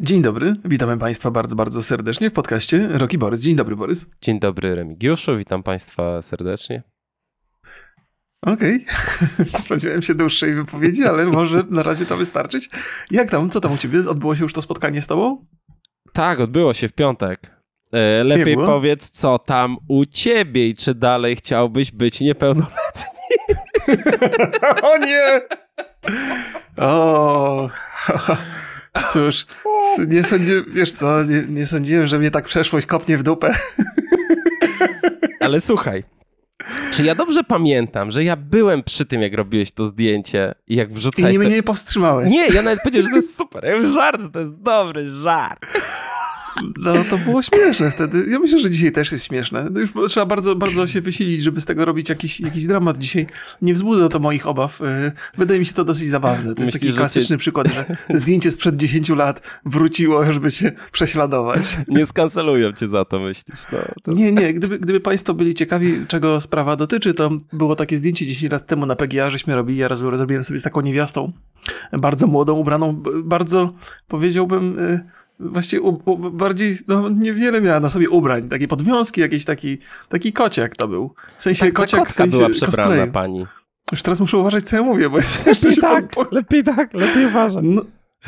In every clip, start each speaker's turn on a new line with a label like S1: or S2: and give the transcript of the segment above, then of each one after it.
S1: Dzień dobry, witamy Państwa bardzo, bardzo serdecznie w podcaście Roki Borys. Dzień dobry, Borys. Dzień dobry, Remigiuszu, witam Państwa serdecznie. Okej, okay. spodziewałem się dłuższej wypowiedzi, ale może na razie to wystarczyć. Jak tam, co tam u Ciebie? Odbyło się już to spotkanie z Tobą? Tak, odbyło się w piątek. E, lepiej powiedz, co tam
S2: u Ciebie i czy dalej chciałbyś być niepełnoletni?
S1: o nie! O! Cóż, nie sądziłem, wiesz co, nie, nie sądziłem, że mnie tak przeszłość kopnie w dupę.
S2: Ale słuchaj, czy ja dobrze pamiętam, że ja byłem przy tym, jak robiłeś to zdjęcie i jak wrzucałeś... I nie mnie nie
S1: powstrzymałeś. Nie, ja nawet powiedziałem, że to jest super, ja żart, to jest dobry żart. No to było śmieszne wtedy. Ja myślę, że dzisiaj też jest śmieszne. No już trzeba bardzo, bardzo się wysilić, żeby z tego robić jakiś, jakiś dramat. Dzisiaj nie wzbudza to moich obaw. Y, wydaje mi się to dosyć zabawne. To jest taki klasyczny ty... przykład, że zdjęcie sprzed 10 lat wróciło, żeby cię prześladować. Nie skancelują cię za to, myślisz. No, to... Nie, nie. Gdyby, gdyby państwo byli ciekawi, czego sprawa dotyczy, to było takie zdjęcie 10 lat temu na PGA, żeśmy robili. Ja robiłem sobie z taką niewiastą, bardzo młodą, ubraną, bardzo powiedziałbym y, właściwie u, u, bardziej, no niewiele miała na sobie ubrań, takie podwiązki, jakiś taki, taki kociak to był. W sensie tak, kociak, w sensie była przebrana cosplayu. pani. Już teraz muszę uważać, co ja mówię, bo jeszcze się tak, po... lepiej tak, lepiej uważać. No,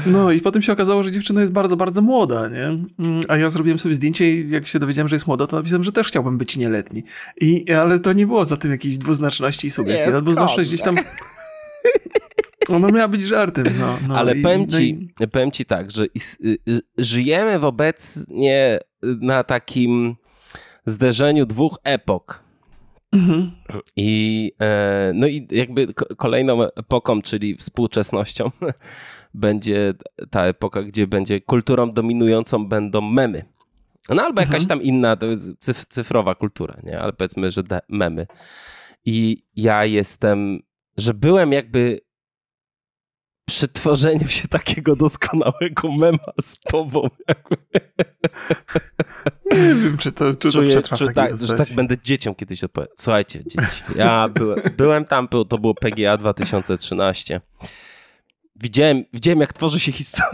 S1: no, i potem się okazało, że dziewczyna jest bardzo, bardzo młoda, nie? Mm, a ja zrobiłem sobie zdjęcie i jak się dowiedziałem, że jest młoda, to napisałem, że też chciałbym być nieletni. I, ale to nie było za tym jakiejś dwuznaczności i sugestii. Ta dwuznaczność gdzieś tam Ona miała być żartem. No, no Ale i, powiem, no ci,
S2: no i... powiem ci tak, że y, y, żyjemy obecnie na takim zderzeniu dwóch epok. Mhm. I, e, no i jakby kolejną epoką, czyli współczesnością, będzie ta epoka, gdzie będzie kulturą dominującą będą memy. No albo jakaś mhm. tam inna, cyf cyfrowa kultura, nie? Ale powiedzmy, że memy. I ja jestem, że byłem jakby Przetworzenie się takiego doskonałego mema z
S1: tobą. Jakby. Nie wiem, czy to, czy Czuję, to czy tak, że tak
S2: będę dzieciom kiedyś odpowiadał. Słuchajcie, dzieci, ja byłem, byłem tam, to było PGA
S1: 2013. Widziałem, widziałem, jak tworzy się historia.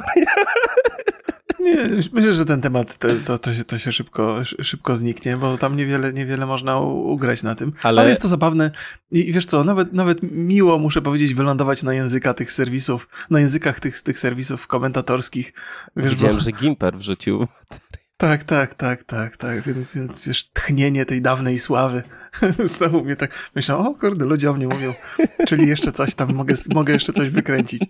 S1: Nie, myślę, że ten temat to, to, to, się, to się szybko, szybko zniknie, bo tam niewiele, niewiele można ugrać na tym. Ale, Ale jest to zabawne i wiesz co, nawet, nawet miło, muszę powiedzieć, wylądować na języka tych serwisów, na językach tych, tych serwisów komentatorskich. Wiesz, Widziałem, bo... że Gimper wrzucił tak, tak, tak, tak, tak, więc, więc wiesz, tchnienie tej dawnej sławy Znowu mnie tak myślałem, o kurde, ludzie o mnie mówią, czyli jeszcze coś tam, mogę, mogę jeszcze coś wykręcić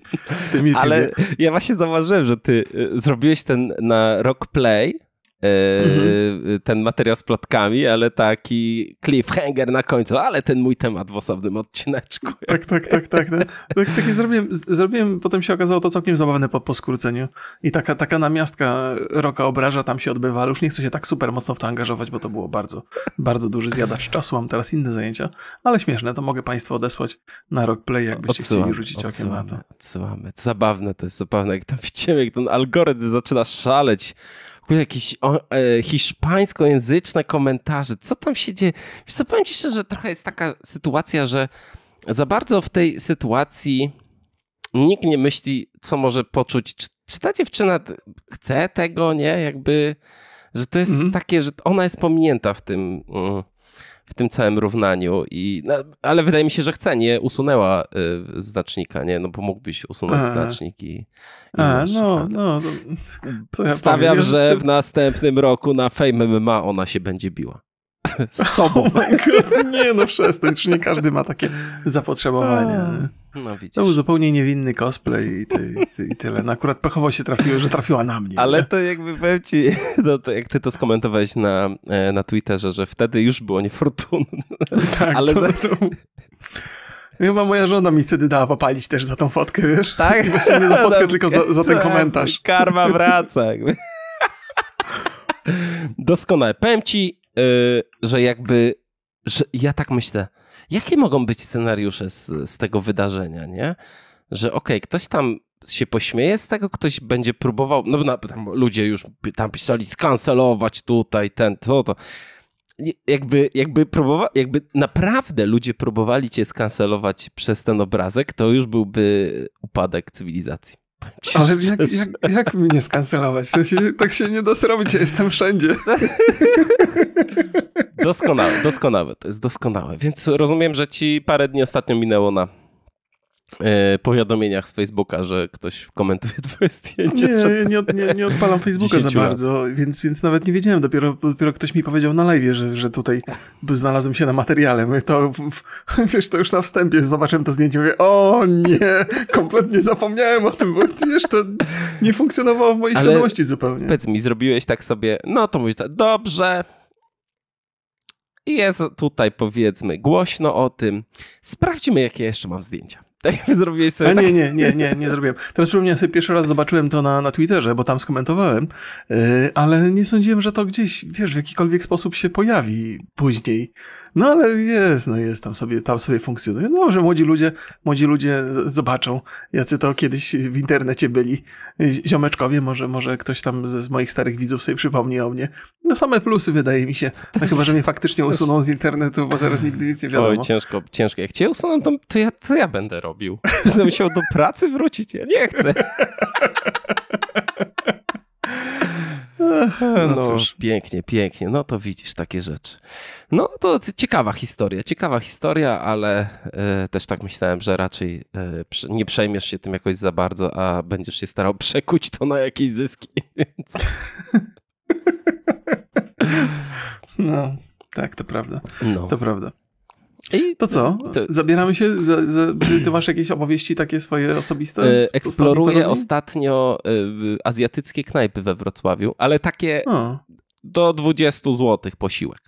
S1: w tym YouTube. Ale
S2: ja właśnie zauważyłem, że ty y, zrobiłeś ten na Rock Play, E, mhm. ten materiał z plotkami, ale
S1: taki cliffhanger na końcu, ale ten mój temat w osobnym odcineczku. Tak, tak, tak, tak. tak, tak, tak zrobiłem, zrobiłem, potem się okazało to całkiem zabawne po, po skróceniu. I taka, taka namiastka roka obraża tam się odbywa, ale już nie chcę się tak super mocno w to angażować, bo to było bardzo, bardzo duży zjadacz czasu, mam teraz inne zajęcia, no ale śmieszne, to mogę Państwu odesłać na play, jakbyście odsyłam, chcieli rzucić okiem na to.
S2: Odsyłamy, zabawne to jest, zabawne, jak tam widzimy, jak ten algorytm zaczyna szaleć jakieś o, e, hiszpańskojęzyczne komentarze. Co tam się dzieje? Wiesz co, powiem ci szczerze, że trochę jest taka sytuacja, że za bardzo w tej sytuacji nikt nie myśli, co może poczuć. Czy, czy ta dziewczyna chce tego, nie? Jakby, że to jest mhm. takie, że ona jest pominięta w tym... Mm, w tym całym równaniu. I, no, ale wydaje mi się, że chce, nie usunęła y, znacznika, nie? No bo mógłbyś usunąć A. znacznik i. i A,
S1: no, tak. no, Ja Stawiam, powiem, że ty... w
S2: następnym roku na Fame MMA ona się będzie biła.
S1: z tobą. Oh nie no, przestań, już nie każdy ma takie zapotrzebowanie. No, to był zupełnie niewinny cosplay i, ty, i, tyle. No, akurat pechowo się trafiło, że trafiła na mnie.
S2: Ale nie? to jakby powiem ci, no, to jak ty to skomentowałeś na, e, na Twitterze, że wtedy już było niefortunne.
S1: Tak, ale to, to... Chyba moja żona mi wtedy dała popalić też za tą fotkę, wiesz? Tak? Właściwie nie za fotkę, tylko za, za ten tak, komentarz. Karma wraca.
S2: Jakby. Doskonale. Powiem ci, yy, że jakby, że ja tak myślę, jakie mogą być scenariusze z, z tego wydarzenia, nie? Że okej, okay, ktoś tam się pośmieje z tego, ktoś będzie próbował, no ludzie już tam pisali skancelować tutaj, ten, to, to. Jakby, jakby, próbowa- jakby naprawdę ludzie próbowali cię skancelować przez ten obrazek, to już byłby upadek cywilizacji.
S1: Ale jak, jak, jak mnie skancelować? To się, tak się nie da zrobić, ja jestem wszędzie.
S2: Doskonałe, doskonałe, to jest doskonałe. Więc rozumiem, że ci parę dni ostatnio minęło na E, powiadomieniach z Facebooka, że ktoś komentuje twoje zdjęcie. Nie, nie, nie, nie odpalam Facebooka za bardzo,
S1: więc, więc nawet nie wiedziałem. Dopiero, dopiero ktoś mi powiedział na live, że, że tutaj znalazłem się na materiale. My to, wiesz, to już na wstępie zobaczyłem to zdjęcie mówię, o nie, kompletnie zapomniałem o tym, bo wiesz, to nie funkcjonowało w mojej Ale świadomości zupełnie.
S2: Powiedz mi, zrobiłeś tak sobie, no to mówisz tak,
S1: dobrze,
S2: jest tutaj powiedzmy głośno o tym. Sprawdźmy, jakie jeszcze mam zdjęcia
S1: tak jakby zrobiłeś sobie... A nie, tak. nie, nie, nie, nie zrobiłem. Teraz przypomniałem sobie, pierwszy raz zobaczyłem to na, na Twitterze, bo tam skomentowałem, yy, ale nie sądziłem, że to gdzieś, wiesz, w jakikolwiek sposób się pojawi później. No ale jest, no jest, tam sobie, tam sobie funkcjonuje. No, że młodzi ludzie, młodzi ludzie zobaczą, jacy to kiedyś w internecie byli. Ziomeczkowie, może, może ktoś tam z, z moich starych widzów sobie przypomni o mnie. No same plusy wydaje mi się, no, chyba, że mnie faktycznie usuną z internetu, bo teraz nigdy nic nie wiadomo. Oj, ciężko,
S2: ciężko. Jak cię usuną, to, to ja, to ja będę robił robił? Będę musiał do pracy wrócić? Ja nie chcę. No, no cóż. pięknie, pięknie. No to widzisz takie rzeczy. No to ciekawa historia, ciekawa historia, ale e, też tak myślałem, że raczej e, nie przejmiesz się tym jakoś za bardzo, a będziesz się starał przekuć to na jakieś zyski.
S1: Więc... No, tak, to prawda. No. To prawda. I to co? To... Zabieramy się? Za, za, ty masz jakieś opowieści takie swoje osobiste? E, eksploruję
S2: ostatnio e, azjatyckie knajpy we Wrocławiu, ale takie do 20 zł posiłek.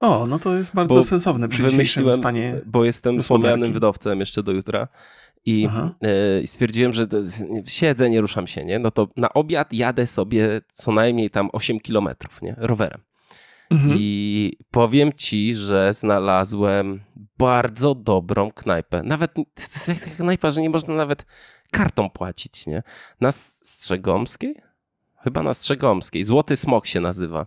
S1: O, no to jest bardzo bo sensowne przy dzisiejszym stanie. Bo jestem wspomnianym
S2: słomianym jeszcze do jutra i e, stwierdziłem, że siedzę, nie ruszam się, nie? No to na obiad jadę sobie co najmniej tam 8 kilometrów, nie? Rowerem. Mhm. I powiem ci, że znalazłem bardzo dobrą knajpę. Nawet taka knajpa, że nie można nawet kartą płacić, nie? Na Strzegomskiej? Chyba na Strzegomskiej. Złoty Smok się nazywa.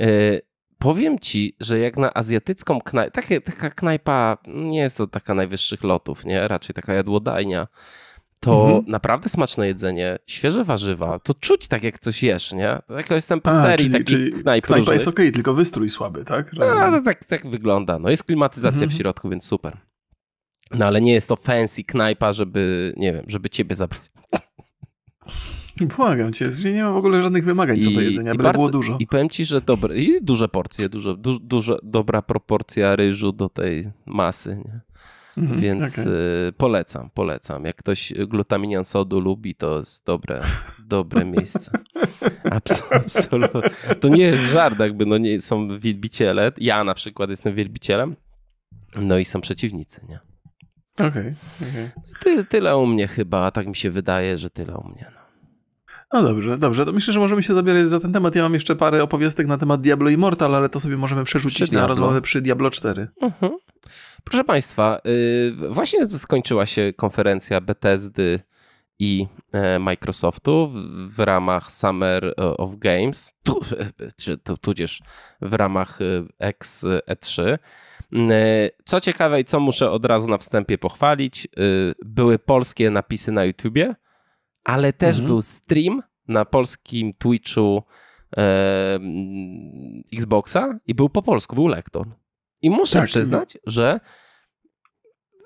S2: Yy, powiem ci, że jak na azjatycką knajpę, taka, taka knajpa, nie jest to taka najwyższych lotów, nie? Raczej taka jadłodajnia to mhm. naprawdę smaczne jedzenie, świeże warzywa, to czuć tak jak coś jesz, nie? Jak to jestem po takich czyli knajp Knajpa różnych. jest
S1: okej, okay, tylko wystrój słaby, tak? No,
S2: no, tak? Tak wygląda. No jest klimatyzacja mhm. w środku, więc super. No ale nie jest to fancy knajpa, żeby, nie wiem, żeby ciebie zabrać.
S1: Błagam cię, nie ma w ogóle żadnych wymagań I, co do jedzenia, byle bardzo, było dużo. I
S2: powiem ci, że dobre, i duże porcje, dużo, du, dużo, dobra proporcja ryżu do tej masy, nie? Mhm, Więc okay. polecam, polecam. Jak ktoś glutaminian sodu lubi, to jest dobre, dobre miejsce. absolutnie. To nie jest żart, jakby no nie, są wielbiciele. Ja na przykład jestem wielbicielem. No i są przeciwnicy, nie?
S1: Okej. Okay, okay.
S2: Ty, tyle u mnie chyba, tak mi się wydaje, że tyle u mnie. No.
S1: No dobrze, dobrze. To myślę, że możemy się zabierać za ten temat. Ja mam jeszcze parę opowiestek na temat Diablo Immortal, ale to sobie możemy przerzucić na rozmowę przy Diablo 4. Mhm.
S2: Proszę Państwa, y, właśnie skończyła się konferencja Bethesdy i e, Microsoftu w ramach Summer e, of Games, czy, tu, tudzież w ramach y, xe 3 y, Co ciekawe i co muszę od razu na wstępie pochwalić, były polskie napisy na YouTubie ale też mhm. był stream na polskim Twitchu e, Xboxa i był po polsku, był lektor. I muszę tak, no. przyznać, no. że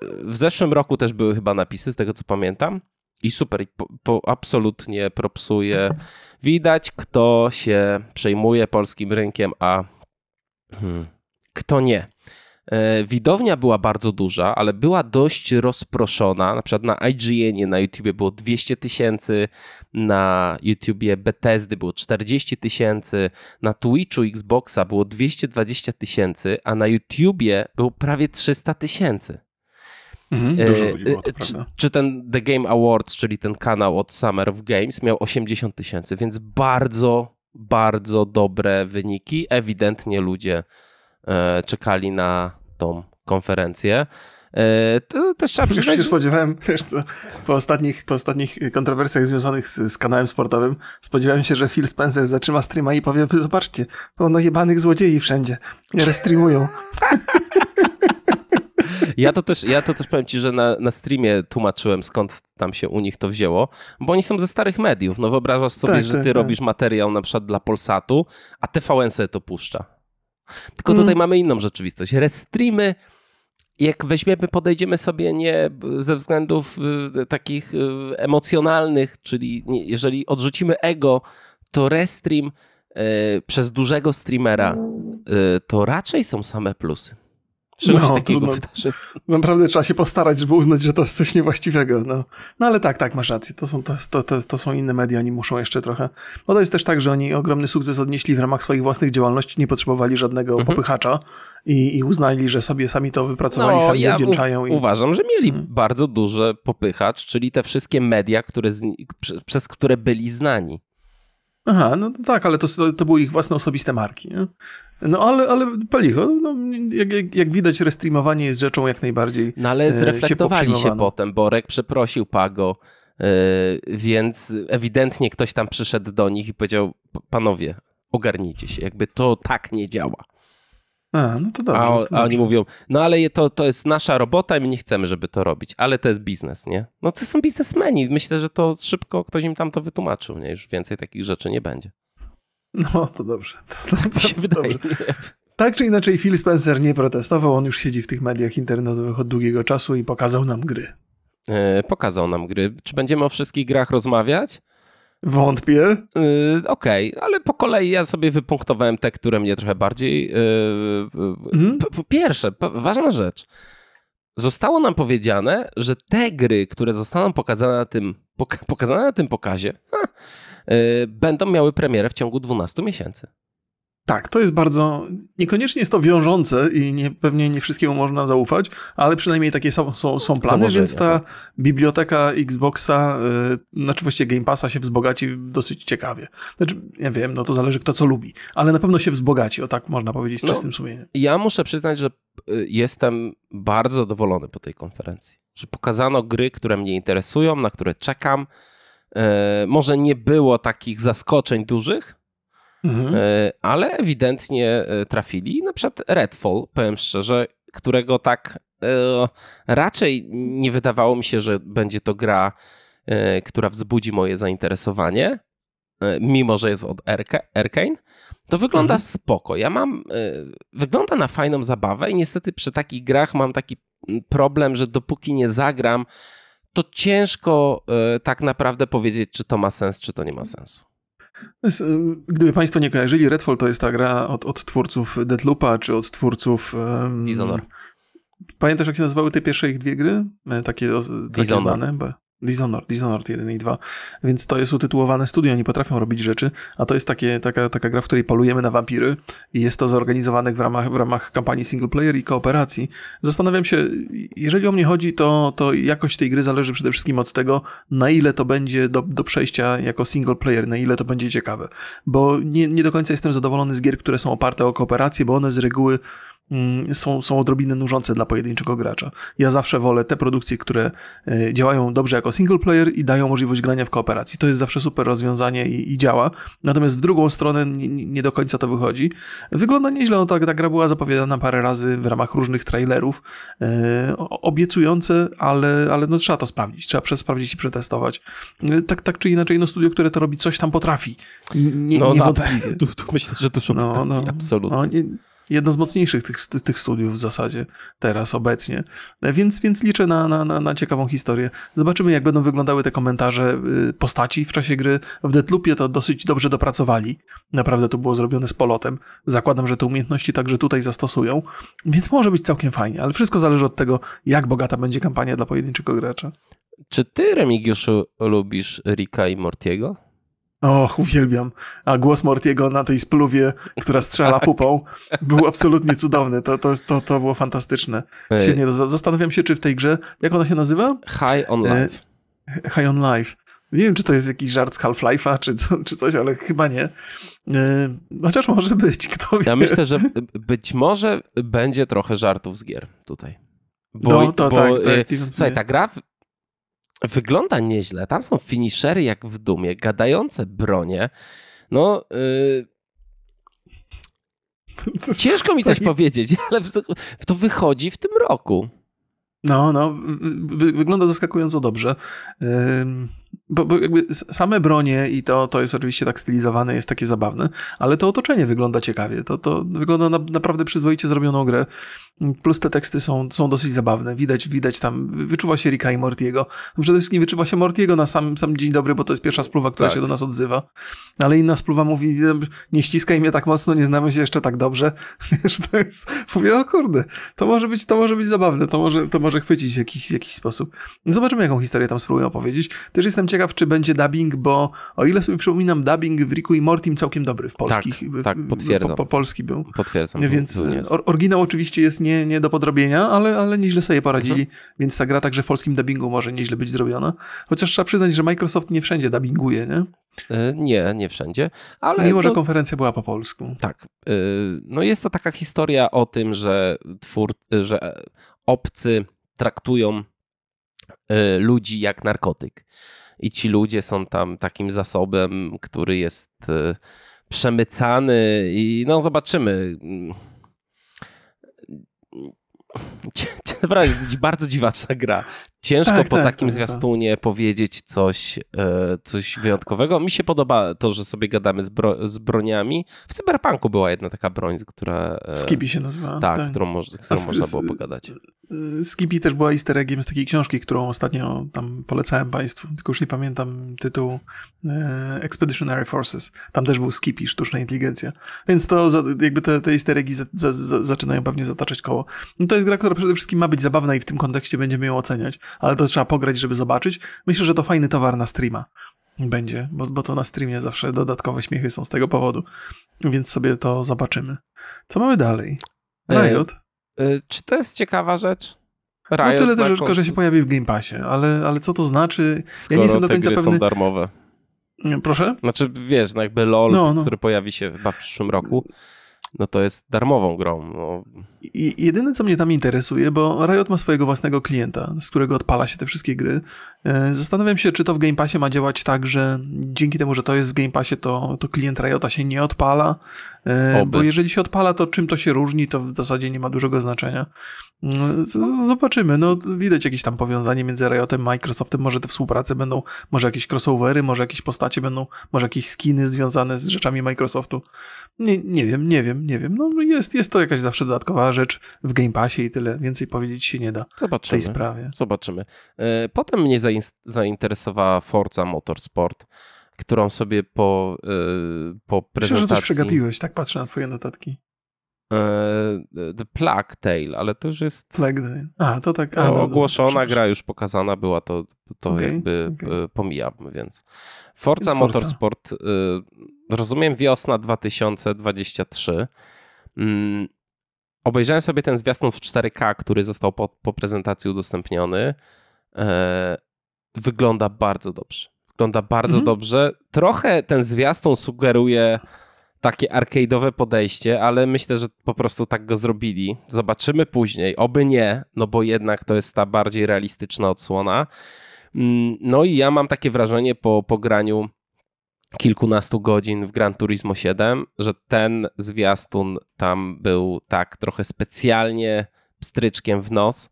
S2: e, w zeszłym roku też były chyba napisy, z tego co pamiętam. I super, po, po, absolutnie propsuje. Widać, kto się przejmuje polskim rynkiem, a hmm, kto nie. E, widownia była bardzo duża, ale była dość rozproszona. Na przykład na IGN na YouTubie było 200 tysięcy, na YouTubie Bethesdy było 40 tysięcy, na Twitchu Xboxa było 220 tysięcy, a na YouTubie było prawie 300 tysięcy.
S1: Mhm, e, dużo ludzi e, było, to czy,
S2: czy, ten The Game Awards, czyli ten kanał od Summer of Games miał 80 tysięcy, więc bardzo, bardzo dobre wyniki. Ewidentnie ludzie czekali na, tą konferencję. E, to też trzeba przyznać... Już się
S1: spodziewałem, wiesz co, po ostatnich, po ostatnich kontrowersjach związanych z, z kanałem sportowym, spodziewałem się, że Phil Spencer zatrzyma streama i powie, zobaczcie, pełno jebanych złodziei wszędzie, restreamują.
S2: Ja to też, ja to też powiem ci, że na, na streamie tłumaczyłem skąd tam się u nich to wzięło, bo oni są ze starych mediów. No wyobrażasz sobie, tak, że tak, ty tak, robisz tak. materiał na przykład dla Polsatu, a TVN sobie to puszcza. Tylko tutaj mm. mamy inną rzeczywistość. Restreamy jak weźmiemy, podejdziemy sobie nie ze względów y, takich y, emocjonalnych, czyli jeżeli odrzucimy ego, to restream y, przez dużego streamera to raczej są same plusy
S1: no, takiego trudno, wydarzy. Naprawdę trzeba się postarać, żeby uznać, że to jest coś niewłaściwego. No, no ale tak, tak, masz rację. To są, to, to, to, to są inne media, oni muszą jeszcze trochę. Bo to jest też tak, że oni ogromny sukces odnieśli w ramach swoich własnych działalności, nie potrzebowali żadnego mhm. popychacza i, i uznali, że sobie sami to wypracowali, no, sami ja wdzięczają. I...
S2: Uważam, że mieli hmm. bardzo duży popychacz, czyli te wszystkie media, które z, przez które byli znani.
S1: Aha, no tak, ale to, to były ich własne osobiste marki. Nie? No ale, ale Palicho, no, jak, jak, jak, widać, restreamowanie jest rzeczą jak najbardziej. No ale e, zreflektowali się
S2: potem, Borek przeprosił Pago, yy, więc ewidentnie ktoś tam przyszedł do nich i powiedział: Panowie, ogarnijcie się, jakby to tak nie działa.
S1: A, no to dobrze. A, no to a oni mówią,
S2: no ale to, to jest nasza robota i my nie chcemy, żeby to robić, ale to jest biznes, nie? No to są biznesmeni. Myślę, że to szybko ktoś im tam to wytłumaczył, nie? Już więcej takich rzeczy nie będzie.
S1: No to dobrze. To, to tak mi się wydaje. Dobrze. Tak czy inaczej, Phil Spencer nie protestował, on już siedzi w tych mediach internetowych od długiego czasu i pokazał nam gry.
S2: Yy, pokazał nam gry. Czy będziemy o wszystkich grach rozmawiać?
S1: Wątpię.
S2: Yy, Okej, okay. ale po kolei ja sobie wypunktowałem te, które mnie trochę bardziej. Yy, mhm. pierwsze, ważna rzecz. Zostało nam powiedziane, że te gry, które zostaną pokazane na tym, poka pokazane na tym pokazie, ha, yy,
S1: będą miały premierę w ciągu 12 miesięcy. Tak, to jest bardzo. Niekoniecznie jest to wiążące i nie, pewnie nie wszystkiemu można zaufać, ale przynajmniej takie są, są, są plany, więc ta tak. biblioteka Xboxa, yy, znaczy właściwie Game Passa się wzbogaci dosyć ciekawie. Znaczy, ja wiem, no to zależy kto co lubi, ale na pewno się wzbogaci, o tak można powiedzieć z no, czystym sumieniem.
S2: Ja muszę przyznać, że y, jestem bardzo zadowolony po tej konferencji, że pokazano gry, które mnie interesują, na które czekam. Y, może nie było takich zaskoczeń dużych, Mhm. E, ale ewidentnie e, trafili na przykład Redfall, powiem szczerze, którego tak e, raczej nie wydawało mi się, że będzie to gra, która wzbudzi moje zainteresowanie, mimo że jest od Arkane, to wygląda mhm. spoko. Ja mam, wygląda na fajną zabawę i niestety przy takich grach mam taki problem, że dopóki nie zagram, to ciężko tak naprawdę powiedzieć, czy to ma sens, czy to nie ma sensu.
S1: Y, gdyby Państwo nie kojarzyli, Redfall to jest ta gra od, od twórców Deadloopa, czy od twórców... Um, Dishonored. Pamiętasz, jak się nazywały te pierwsze ich dwie gry? E, takie, takie znane? Bo... Dishonored, Dishonored 1 i 2. Więc to jest utytułowane studio, oni potrafią robić rzeczy, a to jest takie, taka, taka gra, w której polujemy na wampiry i jest to zorganizowane w ramach, w ramach kampanii single player i kooperacji. Zastanawiam się, jeżeli o mnie chodzi, to, to jakość tej gry zależy przede wszystkim od tego, na ile to będzie do, do przejścia jako single player, na ile to będzie ciekawe. Bo nie, nie do końca jestem zadowolony z gier, które są oparte o kooperację, bo one z reguły Mm, są, są odrobinę nużące dla pojedynczego gracza. Ja zawsze wolę te produkcje, które e, działają dobrze jako single player i dają możliwość grania w kooperacji. To jest zawsze super rozwiązanie i, i działa. Natomiast w drugą stronę nie, nie, do końca to wychodzi. Wygląda nieźle, no tak, ta gra była zapowiadana parę razy w ramach różnych trailerów, e, obiecujące, ale, ale no trzeba to sprawdzić, trzeba przesprawdzić i przetestować. E, tak, tak czy inaczej, no studio, które to robi, coś tam potrafi. Nie, no, niewątpliwie. Tu, tu myślę, że to no, no, absolutnie. No, nie, jedno z mocniejszych tych, tych studiów w zasadzie teraz, obecnie. E, więc, więc liczę na, na, na, ciekawą historię. Zobaczymy, jak będą wyglądały te komentarze y, postaci w czasie gry. W Loopie. to dosyć dobrze dopracowali. Naprawdę to było zrobione z polotem. Zakładam, że te umiejętności także tutaj zastosują, więc może być całkiem fajnie, ale wszystko zależy od tego, jak bogata będzie kampania dla pojedynczego gracza.
S2: Czy ty, Remigiuszu, lubisz Rika i Mortiego?
S1: Och, uwielbiam. A głos Mortiego na tej spluwie, która strzela tak. pupą, był absolutnie cudowny. To, to, to, to było fantastyczne. Świetnie. Zastanawiam się, czy w tej grze, jak ona się nazywa? High on e, Life. High on Life. Nie wiem, czy to jest jakiś żart z Half-Life'a, czy, co, czy coś, ale chyba nie. E, chociaż może być, kto wie. Ja myślę, że być może
S2: będzie trochę żartów z gier tutaj. Bo, no, to bo, tak, tak, bo, tak, tak, Słuchaj, ta gra wygląda nieźle. Tam są finishery jak w dumie, gadające bronie. No. Yy... Ciężko mi coś powiedzieć,
S1: ale to wychodzi w tym roku. No, no, wygląda zaskakująco dobrze. Yy bo, bo, jakby same bronie i to, to jest oczywiście tak stylizowane, jest takie zabawne, ale to otoczenie wygląda ciekawie. To, to wygląda na, naprawdę przyzwoicie zrobioną grę. Plus te teksty są, są dosyć zabawne. Widać, widać tam, wyczuwa się Rika i Mortiego. No, przede wszystkim wyczuwa się Mortiego na sam, sam dzień dobry, bo to jest pierwsza spluwa, która tak. się do nas odzywa. No, ale inna spluwa mówi, no, nie ściskaj mnie tak mocno, nie znamy się jeszcze tak dobrze. Wiesz, to jest, mówię, o kurde, to może być, to może być zabawne, to może, to może chwycić w jakiś, w jakiś sposób. Zobaczymy, jaką historię tam spróbuję opowiedzieć. Też jestem ciekaw, czy będzie dubbing, bo o ile sobie przypominam, dubbing w Riku i Mortim całkiem dobry w tak, polskich. Tak, tak potwierdzam. Po, po polski był. Potwierdzam. Więc oryginał oczywiście jest nie, nie do podrobienia, ale, ale nieźle sobie poradzili, mhm. więc ta gra także w polskim dubbingu może nieźle być zrobiona. Chociaż trzeba przyznać, że Microsoft nie wszędzie dubbinguje, nie?
S2: E, nie, nie wszędzie, ale... Mimo, że no-
S1: konferencja była po polsku. Tak.
S2: Y, no jest to taka historia o tym, że, twór, y, że e, obcy traktują y, ludzi jak narkotyk i ci ludzie są tam takim zasobem, który jest przemycany i no zobaczymy. Naprawdę bardzo dziwaczna gra. Ciężko tak, po tak, takim tak, tak, zwiastunie powiedzieć coś, e, coś wyjątkowego. Mi się podoba to, że sobie gadamy z, bro, z broniami. W Cyberpunku była jedna taka broń, która... E, Skibi się nazywa, Tak, tak. którą, moż, którą można było pogadać.
S1: Skibi też była easter eggiem z takiej książki, którą ostatnio tam polecałem państwu, tylko już nie pamiętam tytułu. E, Expeditionary Forces. Tam też był Skibi, sztuczna inteligencja. Więc to za, jakby te, te easter eggi za, za, zaczynają pewnie zataczać koło. No to jest gra, która przede wszystkim ma być zabawna i w tym kontekście będziemy ją oceniać ale to trzeba pograć, żeby zobaczyć. Myślę, że to fajny towar na streama będzie, bo, bo to na streamie zawsze dodatkowe śmiechy są z tego powodu, więc sobie to zobaczymy. Co mamy dalej? E, Riot.
S2: E, czy to jest ciekawa rzecz? Riot no tyle też, tylko, że się
S1: pojawi w Game Passie, ale, ale co to znaczy? Skoro ja nie jestem do końca pewny. są darmowe. Mm, proszę?
S2: Znaczy, wiesz, no
S1: jakby LOL, no, no. który pojawi się chyba w przyszłym roku, no to jest darmową grą. No. I jedyne, co mnie tam interesuje, bo Riot ma swojego własnego klienta, z którego odpala się te wszystkie gry. E, zastanawiam się, czy to w Game Passie ma działać tak, że dzięki temu, że to jest w Game Passie, to, to klient Riota się nie odpala. E, Oby. Bo jeżeli się odpala, to czym to się różni, to w zasadzie nie ma dużego znaczenia. No, zobaczymy. No, widać jakieś tam powiązanie między Riotem, Microsoftem. Może te współprace będą, może jakieś crossovery, może jakieś postacie będą, może jakieś skiny związane z rzeczami Microsoftu. Nie, nie wiem, nie wiem, nie wiem. No, jest, jest to jakaś zawsze dodatkowa rzecz w Game Passie i tyle. Więcej powiedzieć się nie da Zobaczymy. tej sprawie.
S2: Zobaczymy. E, potem mnie zainteresowała Forza Motorsport, którą sobie po, e, po prezentacji... Myślę, że coś przegapiłeś,
S1: tak patrzę na twoje notatki.
S2: E, The Plague Tale, ale to już jest. Plague Tale. A, to tak. A, ogłoszona gra już pokazana była, to, to okay, jakby okay. pomijam, więc. Forza więc Motorsport, Forza. rozumiem, wiosna 2023 obejrzałem sobie ten zwiastun w 4K, który został po, po prezentacji udostępniony. E, wygląda bardzo dobrze. Wygląda bardzo mhm. dobrze. Trochę ten zwiastun sugeruje takie arcade'owe podejście, ale myślę, że po prostu tak go zrobili. Zobaczymy później. Oby nie, no bo jednak to jest ta bardziej realistyczna odsłona. Mm, no i ja mam takie wrażenie po pograniu kilkunastu godzin w Gran Turismo 7, że ten zwiastun tam był tak trochę specjalnie pstryczkiem w nos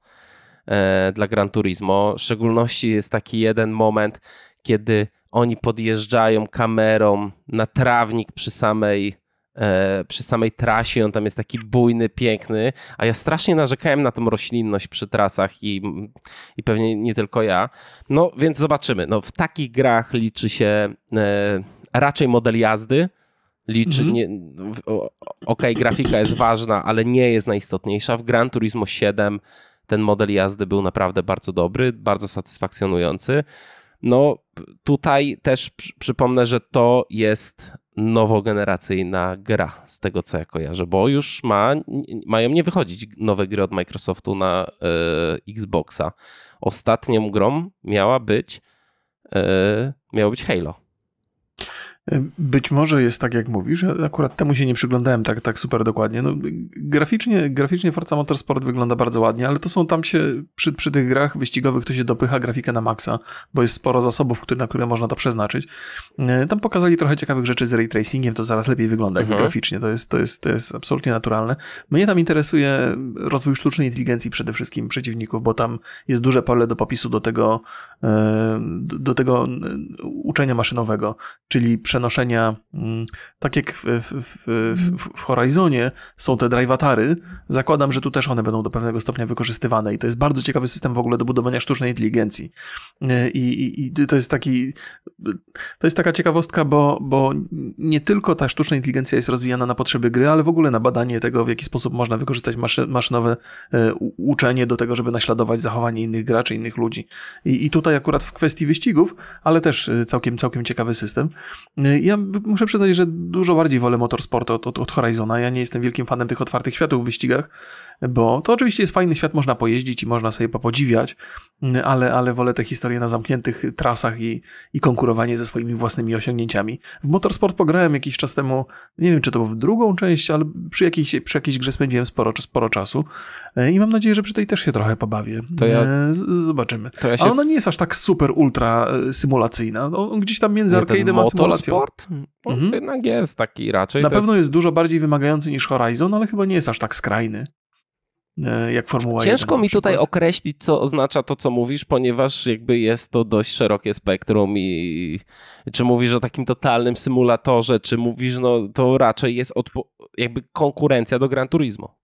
S2: e, dla Gran Turismo. W szczególności jest taki jeden moment, kiedy oni podjeżdżają kamerą na trawnik przy samej E, przy samej trasie, on tam jest taki bujny, piękny, a ja strasznie narzekałem na tą roślinność przy trasach i, i pewnie nie tylko ja. No więc zobaczymy. No, w takich grach liczy się e, raczej model jazdy, liczy, mm -hmm. okej, grafika jest ważna, ale nie jest najistotniejsza. W Gran Turismo 7 ten model jazdy był naprawdę bardzo dobry, bardzo satysfakcjonujący. No tutaj też przypomnę, że to jest nowogeneracyjna gra, z tego co ja kojarzę, bo już ma, mają nie wychodzić nowe gry od Microsoftu na y, Xboxa. Ostatnią grą miała być, y, miało być Halo.
S1: Być może jest tak, jak mówisz. Ja akurat temu się nie przyglądałem tak, tak super dokładnie. No, graficznie, graficznie Forza Motorsport wygląda bardzo ładnie, ale to są tam się przy, przy tych grach wyścigowych to się dopycha grafikę na maksa, bo jest sporo zasobów, które, na które można to przeznaczyć. E, tam pokazali trochę ciekawych rzeczy z ray tracingiem, to zaraz lepiej wygląda mhm. graficznie. To jest, to, jest, to jest absolutnie naturalne. Mnie tam interesuje rozwój sztucznej inteligencji przede wszystkim przeciwników, bo tam jest duże pole do popisu do tego, e, do tego uczenia maszynowego, czyli przenoszenia, mm, tak jak w, w, w, w mhm. Horizonie są te drive-atary, zakładam, że tu też one będą do pewnego stopnia wykorzystywane i to jest bardzo ciekawy system w ogóle do budowania sztucznej inteligencji. E, I, i, i to jest taki, to jest taka ciekawostka, bo, bo nie tylko ta sztuczna inteligencja jest rozwijana na potrzeby gry, ale w ogóle na badanie tego, w jaki sposób można wykorzystać maszy, maszynowe e, uczenie do tego, żeby naśladować zachowanie innych graczy, innych ludzi. I, i tutaj akurat w kwestii wyścigów, ale też e, całkiem, całkiem ciekawy system. E, ja muszę przyznać, że dużo bardziej wolę motorsport od, od, od Horizona. Ja nie jestem wielkim fanem tych otwartych światów w wyścigach, bo to oczywiście jest fajny świat, można pojeździć i można sobie popodziwiać, mm, ale, ale wolę te historie na zamkniętych trasach i, i konkurowanie ze swoimi własnymi osiągnięciami. W Motorsport pograłem jakiś czas temu, nie wiem czy to było w drugą część, ale przy jakiejś, przy jakiejś grze spędziłem sporo, sporo czasu e, i mam nadzieję, że przy tej też się trochę pobawię. To ja, e, Zobaczymy. To ja się... Ale ona nie jest aż tak super ultra e, symulacyjna. No, on gdzieś tam między arcade'em a symulacją. Motorsport?
S2: No, mhm. Jednak jest
S1: taki raczej. Na pewno jest... jest dużo bardziej wymagający niż Horizon, ale chyba nie jest aż tak skrajny. E, jak Formuła Ciężko 1, mi tutaj określić, co oznacza to, co mówisz, ponieważ
S2: jakby jest to dość szerokie spektrum i czy mówisz o takim totalnym symulatorze, czy mówisz, no to raczej jest jakby konkurencja do Gran Turismo.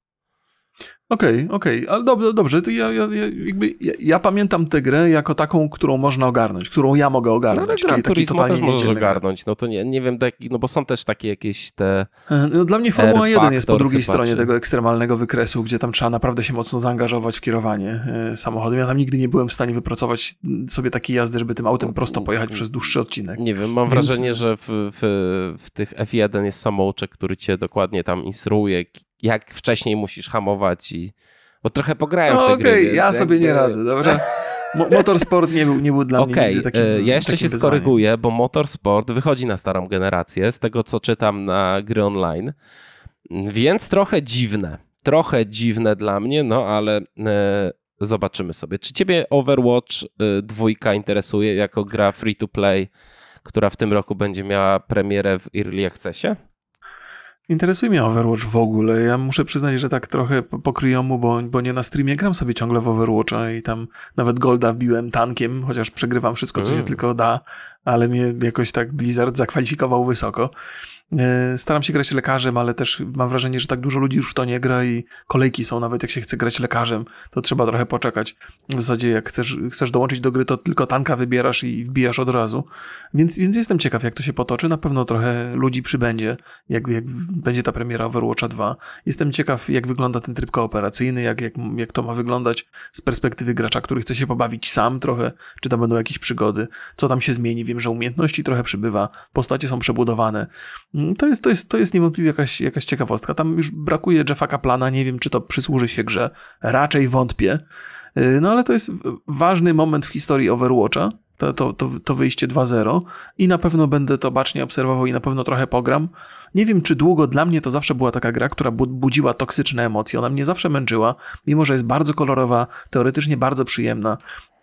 S1: Okej, okay, okej, okay. ale dobrze, dobrze, to ja, ja, ja, jakby, ja, ja, pamiętam tę grę jako taką, którą można ogarnąć, którą ja mogę ogarnąć. No, ale Gran Turismo też możesz
S2: ogarnąć, no to nie, nie wiem, no bo są też takie jakieś te... E, no, dla mnie Formuła 1 jest po drugiej stronie czy... tego
S1: ekstremalnego wykresu, gdzie tam trzeba naprawdę się mocno zaangażować w kierowanie e, samochodem. Ja tam nigdy nie byłem w stanie wypracować mm, sobie takiej jazdy, żeby tym autem prosto pojechać przez dłuższy odcinek. Nie wiem, mam Więc... wrażenie,
S2: że w, w, w tych F1 jest samouczek, który cię dokładnie tam instruuje, jak wcześniej musisz hamować i bo trochę
S1: pograłem no, w tej okay, gry. Okej, ja sobie nie radzę, dobra? Motorsport nie był, nie był dla okay, mnie nigdy e, Ja jeszcze takim się wyzwaniem.
S2: skoryguję, bo Motorsport wychodzi na starą generację, z tego co czytam na gry online, więc trochę dziwne. Trochę dziwne dla mnie, no ale e, zobaczymy sobie. Czy ciebie Overwatch 2 e, interesuje jako gra free to play, która w tym roku będzie miała premierę w Early Accessie?
S1: Interesuje mnie Overwatch w ogóle. Ja muszę przyznać, że tak trochę pokryjomu, bo, bo nie na streamie gram sobie ciągle w Overwatcha i tam nawet Golda wbiłem tankiem, chociaż przegrywam wszystko, co się mm. tylko da, ale mnie jakoś tak Blizzard zakwalifikował wysoko. E, staram się grać lekarzem, ale też mam wrażenie, że tak dużo ludzi już w to nie gra i kolejki są, nawet jak się chce grać lekarzem, to trzeba trochę poczekać. W zasadzie jak chcesz, chcesz dołączyć do gry, to tylko tanka wybierasz i wbijasz od razu. Więc, więc jestem ciekaw, jak to się potoczy. Na pewno trochę ludzi przybędzie, jak, jak będzie ta premiera Overwatcha 2. Jestem ciekaw, jak wygląda ten tryb kooperacyjny, jak, jak, jak to ma wyglądać z perspektywy gracza, który chce się pobawić sam trochę, czy tam będą jakieś przygody, co tam się zmieni. Wiem, że umiejętności trochę przybywa, postacie są przebudowane. Mm, to jest, to jest, to jest niewątpliwie jakaś, jakaś ciekawostka. Tam już brakuje Jeffa Kaplana, nie wiem, czy to przysłuży się grze. Raczej wątpię. Y, no ale to jest ważny moment w historii Overwatcha, to, to, to, to wyjście 2.0 i na pewno będę to bacznie obserwował i na pewno trochę pogram. Nie wiem, czy długo, dla mnie to zawsze była taka gra, która budziła toksyczne emocje. Ona mnie zawsze męczyła, mimo że jest bardzo kolorowa, teoretycznie bardzo przyjemna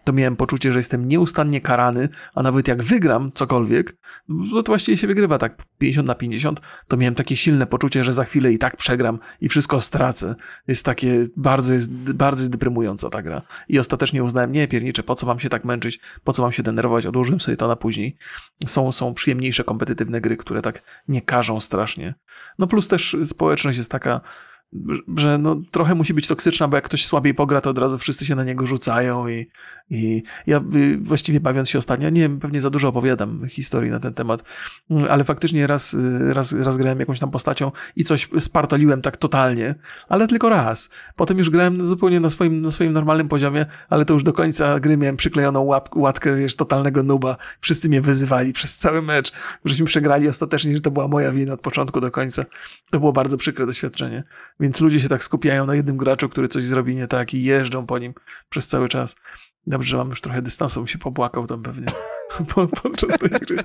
S1: to miałem poczucie, że jestem nieustannie karany, a nawet jak wygram cokolwiek, no to właściwie się wygrywa tak 50 na 50, to miałem takie silne poczucie, że za chwilę i tak przegram i wszystko stracę. Jest takie, bardzo jest, bardzo jest deprymująca ta gra. I ostatecznie uznałem, nie pierniczę, po co mam się tak męczyć, po co mam się denerwować, odłożyłem sobie to na później. Są, są przyjemniejsze, kompetytywne gry, które tak nie każą strasznie. No plus też społeczność jest taka, że no, trochę musi być toksyczna, bo jak ktoś słabiej pogra, to od razu wszyscy się na niego rzucają i, i ja y, właściwie bawiąc się ostatnio, nie wiem, pewnie za dużo opowiadam historii na ten temat, mm, ale faktycznie raz, y, raz, raz grałem jakąś tam postacią i coś spartoliłem tak totalnie, ale tylko raz. Potem już grałem zupełnie na swoim, na swoim normalnym poziomie, ale to już do końca gry miałem przyklejoną łap, łatkę, wiesz, totalnego nuba. Wszyscy mnie wyzywali przez cały mecz, żeśmy przegrali ostatecznie, że to była moja wina od początku do końca. To było bardzo przykre doświadczenie. Więc ludzie się tak skupiają na jednym graczu, który coś zrobi nie tak i jeżdżą po nim przez cały czas. Dobrze, że mam już trochę dystansu, się popłakał tam pewnie podczas tej gry.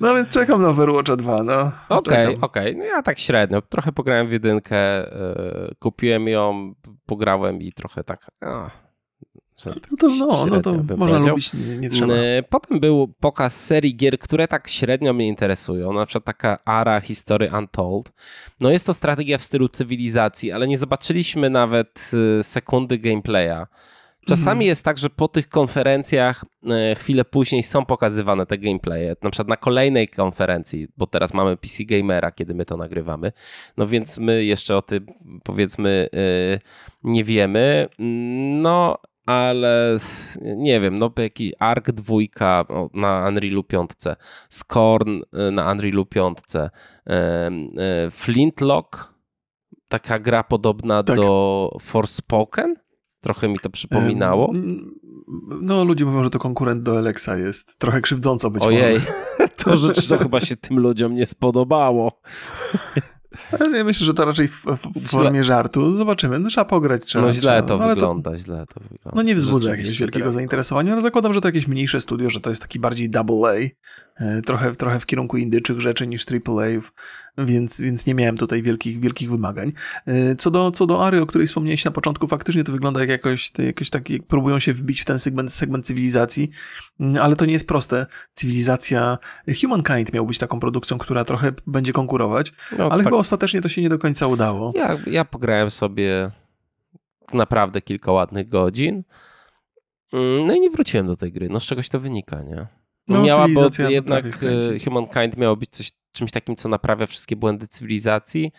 S1: No więc czekam na Overwatcha 2, no. Okej, okay, okej. Okay. No ja
S2: tak średnio. Trochę pograłem w jedynkę, yy, kupiłem ją, pograłem i trochę tak... A no to, no, no to można lubić, nie, nie, trzeba. Potem był pokaz serii gier, które tak średnio mnie interesują, na przykład taka Ara History Untold. No jest to strategia w stylu cywilizacji, ale nie zobaczyliśmy nawet y, sekundy gameplaya. Czasami mhm. jest tak, że po tych konferencjach y, chwilę później są pokazywane te gameplaye, na przykład na kolejnej konferencji, bo teraz mamy PC Gamera, kiedy my to nagrywamy, no więc my jeszcze o tym powiedzmy y, nie wiemy. No ale nie wiem, no jakiś Ark 2 na Unrealu 5, Scorn y, na Unrealu 5, y, Flintlock, taka gra podobna tak. do Forspoken, trochę mi to przypominało.
S1: No ludzie mówią, że to konkurent do Alexa jest, trochę krzywdząco być Ojej, może. to rzecz, to chyba się tym ludziom nie spodobało. Ja myślę, że to raczej w, w formie żartu. Zobaczymy. No, trzeba pograć. Trzeba, no źle to no, wygląda, to, źle to wygląda. No nie wzbudza jakiegoś tak wielkiego zainteresowania, ale zakładam, że to jakieś mniejsze studio, że to jest taki bardziej double A, e, trochę, trochę w kierunku indyczych rzeczy niż triple A więc, więc nie miałem tutaj wielkich, wielkich wymagań. E, co do, co do Ary, o której wspomniałeś na początku, faktycznie to wygląda jak jakoś, jakoś tak, jak próbują się wbić w ten segment, segment cywilizacji, mm, ale to nie jest proste. Cywilizacja e, Humankind miał być taką produkcją, która trochę będzie konkurować, no, ale tak. chyba ostatecznie to się nie do końca udało. Ja,
S2: ja pograłem sobie naprawdę kilka ładnych godzin. Mm, no i nie wróciłem do tej gry. No z czegoś to wynika, nie? No, no, miała, bo jednak tak, e, Humankind miało być coś, czymś takim, co naprawia wszystkie błędy cywilizacji.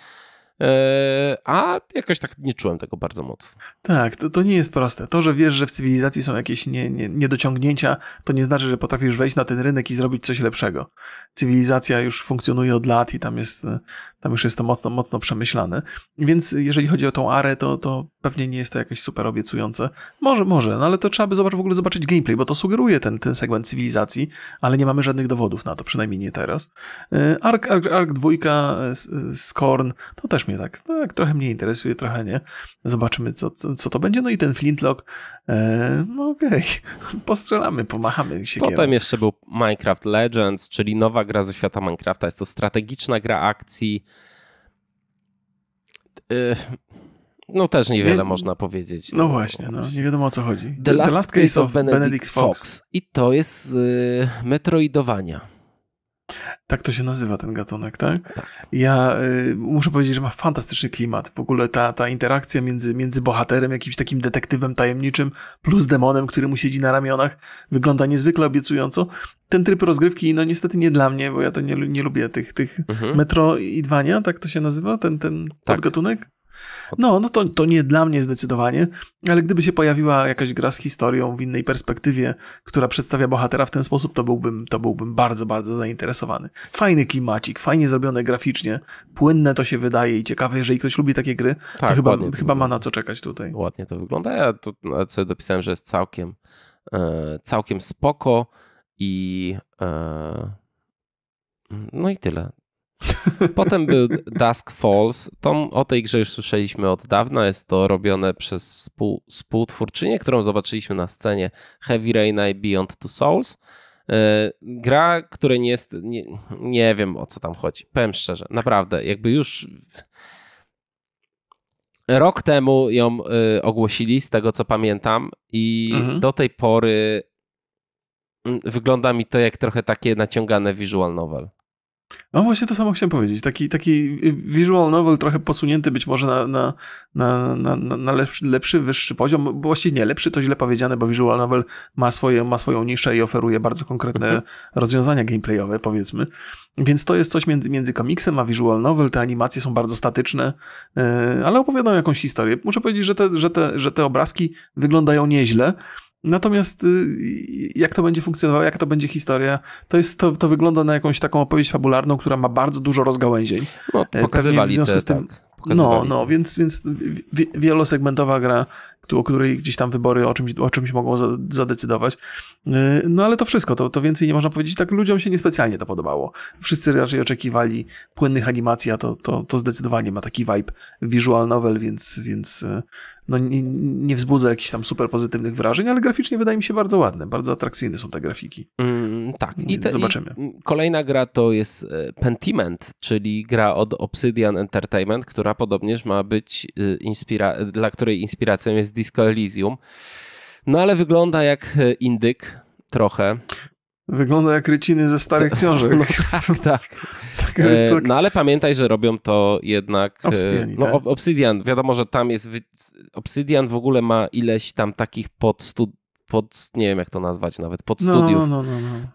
S2: E, a jakoś tak nie czułem tego bardzo mocno.
S1: Tak, to, to nie jest proste. To, że wiesz, że w cywilizacji są jakieś nie, nie, niedociągnięcia, to nie znaczy, że potrafisz wejść na ten rynek i zrobić coś lepszego. Cywilizacja już funkcjonuje od lat i tam jest e, tam już jest to mocno, mocno przemyślane. Więc jeżeli chodzi o tą arę, to, to pewnie nie jest to jakieś super obiecujące. Może, może, no ale to trzeba by zobaczyć, w ogóle zobaczyć gameplay, bo to sugeruje ten, ten segment cywilizacji, ale nie mamy żadnych dowodów na to, przynajmniej nie teraz. E, Ark, Ark, Ark 2, Scorn, to też mnie tak, tak trochę mnie interesuje, trochę nie. Zobaczymy, co, co, co to będzie. No i ten Flintlock, e, no okej, okay. postrzelamy, pomachamy się. Potem
S2: jeszcze był Minecraft Legends, czyli nowa gra ze świata Minecrafta. Jest to strategiczna gra akcji Y, no też niewiele nie, można powiedzieć. No, no
S1: właśnie, no, nie wiadomo o co chodzi. The, The Last, Case, case of Benedict, Benedict Fox. Fox. I to jest y, metroidowania. Tak to się nazywa ten gatunek, tak? tak? Ja y, muszę powiedzieć, że ma fantastyczny klimat. W ogóle ta, ta interakcja między, między bohaterem, jakimś takim detektywem tajemniczym, plus demonem, który mu siedzi na ramionach, wygląda niezwykle obiecująco. Ten tryb rozgrywki, no niestety nie dla mnie, bo ja to nie, nie lubię tych, tych mhm. metro i dwania, tak to się nazywa, ten, ten tak. podgatunek? No, no to, to nie dla mnie zdecydowanie, ale gdyby się pojawiła jakaś gra z historią w innej perspektywie, która przedstawia bohatera w ten sposób, to byłbym, to byłbym bardzo, bardzo zainteresowany. Fajny klimacik, fajnie zrobione graficznie, płynne to się wydaje i ciekawe, jeżeli ktoś lubi takie gry, tak, to chyba, chyba ma na co czekać tutaj. Ładnie to wygląda,
S2: ja to sobie dopisałem, że jest całkiem, e, całkiem spoko i... E, no i tyle. Potem był Dusk Falls. To, o tej grze już słyszeliśmy od dawna. Jest to robione przez współ, współtwórczynię, którą zobaczyliśmy na scenie Heavy Rain i Beyond Two Souls. E, gra, której nie jest. Nie, nie wiem o co tam chodzi. Powiem szczerze, naprawdę, jakby już. Rok temu ją e, ogłosili, z tego co pamiętam, i mhm. do tej pory mm, wygląda mi to jak trochę takie naciągane visual novel.
S1: No właśnie to samo chciałem powiedzieć. Taki, taki visual novel trochę posunięty być może na, na, na, na, na lepszy, lepszy, wyższy poziom. Właściwie nie, lepszy to źle powiedziane, bo visual novel ma, swoje, ma swoją niszę i oferuje bardzo konkretne mhm. rozwiązania gameplayowe, powiedzmy. Więc to jest coś między, między komiksem a visual novel. Te animacje są bardzo statyczne, e, ale opowiadają jakąś historię. Muszę powiedzieć, że te, że te, że te obrazki wyglądają nieźle. Natomiast y, jak to będzie funkcjonowało, jak to będzie historia, to, jest, to, to wygląda na jakąś taką opowieść fabularną, która ma bardzo dużo rozgałęzień. No, pokazywali w związku te, z tym. Tak. No, no, więc, więc wielosegmentowa gra, o której gdzieś tam wybory o czymś, o czymś mogą zadecydować. Y, no ale to wszystko, to, to więcej nie można powiedzieć. Tak ludziom się niespecjalnie to podobało. Wszyscy raczej oczekiwali płynnych animacji, a to, to, to zdecydowanie ma taki vibe visual novel, więc, więc y, no, nie, nie wzbudza jakichś tam super pozytywnych wrażeń, ale graficznie wydaje mi się bardzo ładne, bardzo atrakcyjne są te grafiki. Mm, tak. No I te, Zobaczymy. I kolejna gra to jest e, Pentiment,
S2: czyli gra od Obsidian Entertainment, która podobnież ma być, e, inspira- dla której inspiracją jest Disco Elysium. No ale wygląda jak e, indyk trochę.
S1: Wygląda jak ryciny ze starych no książek. No, tak, tak. tak, e,
S2: No ale pamiętaj, że robią to jednak... E, Obsidian. No, tak? Obsidian, wiadomo, że tam jest... obsydian. Obsidian w ogóle ma ileś tam takich podstud, pod, nie wiem jak to nazwać nawet, pod no, No, no,